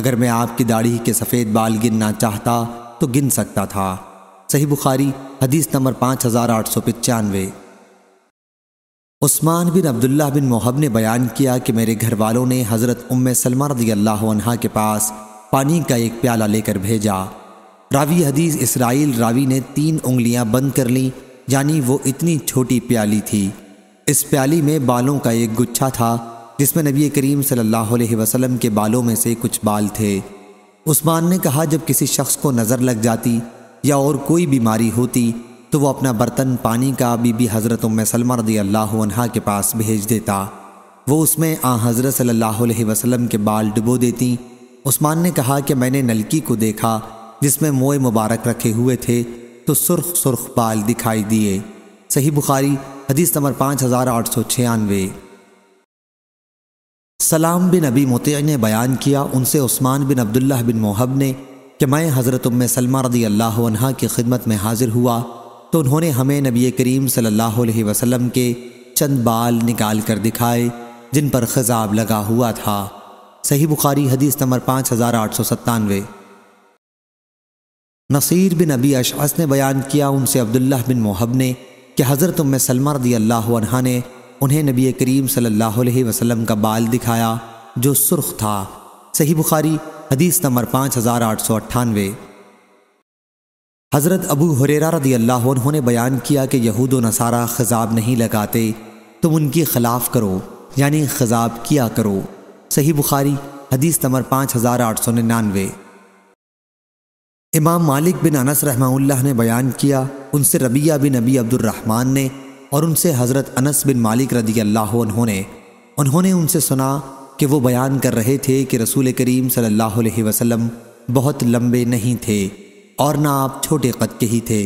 अगर मैं आपकी दाढ़ी के सफ़ेद बाल गिनना चाहता तो गिन सकता था सही बुखारी हदीस नंबर पाँच हज़ार आठ सौ पचानवे उस्मान बिन अब्दुल्ला बिन मोहब ने बयान किया कि मेरे घर वालों ने हज़रत उम सलमा रदी अल्लाह के पास पानी का एक प्याला लेकर भेजा रावी हदीस इसराइल रावी ने तीन उंगलियां बंद कर लीं यानी वो इतनी छोटी प्याली थी इस प्याली में बालों का एक गुच्छा था जिसमें नबी करीम सल्लल्लाहु अलैहि वसल्लम के बालों में से कुछ बाल थे उस्मान ने कहा जब किसी शख्स को नज़र लग जाती या और कोई बीमारी होती तो वो अपना बर्तन पानी का बीबी हज़रत उम सलमा रदी अल्लाह के पास भेज देता वो उसमें आ हज़रत सल्लल्लाहु अलैहि वसल्लम के बाल डुबो देती उस्मान ने कहा कि मैंने नलकी को देखा जिसमें मोए मुबारक रखे हुए थे तो सुर्ख सुर्ख बाल दिखाई दिए सही बुखारी हदीस नंबर पाँच हज़ार आठ सौ छियानवे सलाम बिन अबी मोत ने बयान किया उनसे उस्मान बिन अब्दुल्ला बिन मोहब ने कि मैं हज़रत उम्म सलमा रदी अल्लाह अनहा की खिदमत में हाजिर हुआ तो उन्होंने हमें नबी करीम सल्लल्लाहु अलैहि वसल्लम के चंद बाल निकाल कर दिखाए जिन पर खजाब लगा हुआ था सही बुखारी हदीस नंबर पाँच हज़ार आठ सौ सत्तानवे नसीर बिन अबी अशास ने बयान किया उनसे अब्दुल्ला बिन मोहब ने कि हज़रत उम सलमा रदी अल्लाह ने उन्हें नबी करीम सल्लल्लाहु अलैहि वसल्लम का बाल दिखाया जो सुर्ख था सही बुखारी हदीस नंबर पाँच हज़ार आठ सौ अट्ठानवे हज़रत अबू हुरेरा रदी अल्लाह ने बयान किया कि यहूद नसारा खजाब नहीं लगाते तुम उनके ख़िलाफ़ करो यानी खजाब किया करो सही बुखारी हदीस नंबर पाँच हज़ार आठ सौ निन्यानवे इमाम मालिक बिन अनस रहमल्ला ने बयान किया उनसे रबिया बिन नबी अब्दुलरहमान ने और उनसे हज़रत अनस बिन मालिक रदी अल्लाह उन्होंने उन्होंने उनसे सुना कि वो बयान कर रहे थे कि रसूल करीम सल्लल्लाहु अलैहि वसल्लम बहुत लंबे नहीं थे और ना आप छोटे कद के ही थे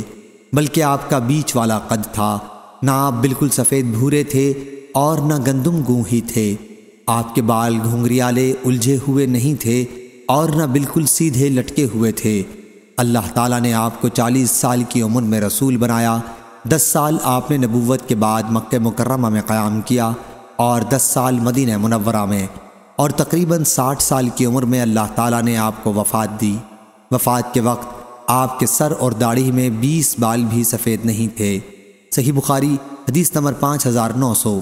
बल्कि आपका बीच वाला कद था ना आप बिल्कुल सफ़ेद भूरे थे और ना गंदम गूँ ही थे आपके बाल घुंघरियाले उलझे हुए नहीं थे और ना बिल्कुल सीधे लटके हुए थे अल्लाह ताला ने आपको चालीस साल की उम्र में रसूल बनाया दस साल आपने नबूवत के बाद मक् मुकर्रमा में क़्याम किया और दस साल मदीन मनवरा में और तकरीबन साठ साल की उम्र में अल्लाह ताला ने आपको वफ़ात दी वफ़ात के वक्त आपके सर और दाढ़ी में बीस बाल भी सफ़ेद नहीं थे सही बुखारी हदीस नंबर पाँच हज़ार नौ सौ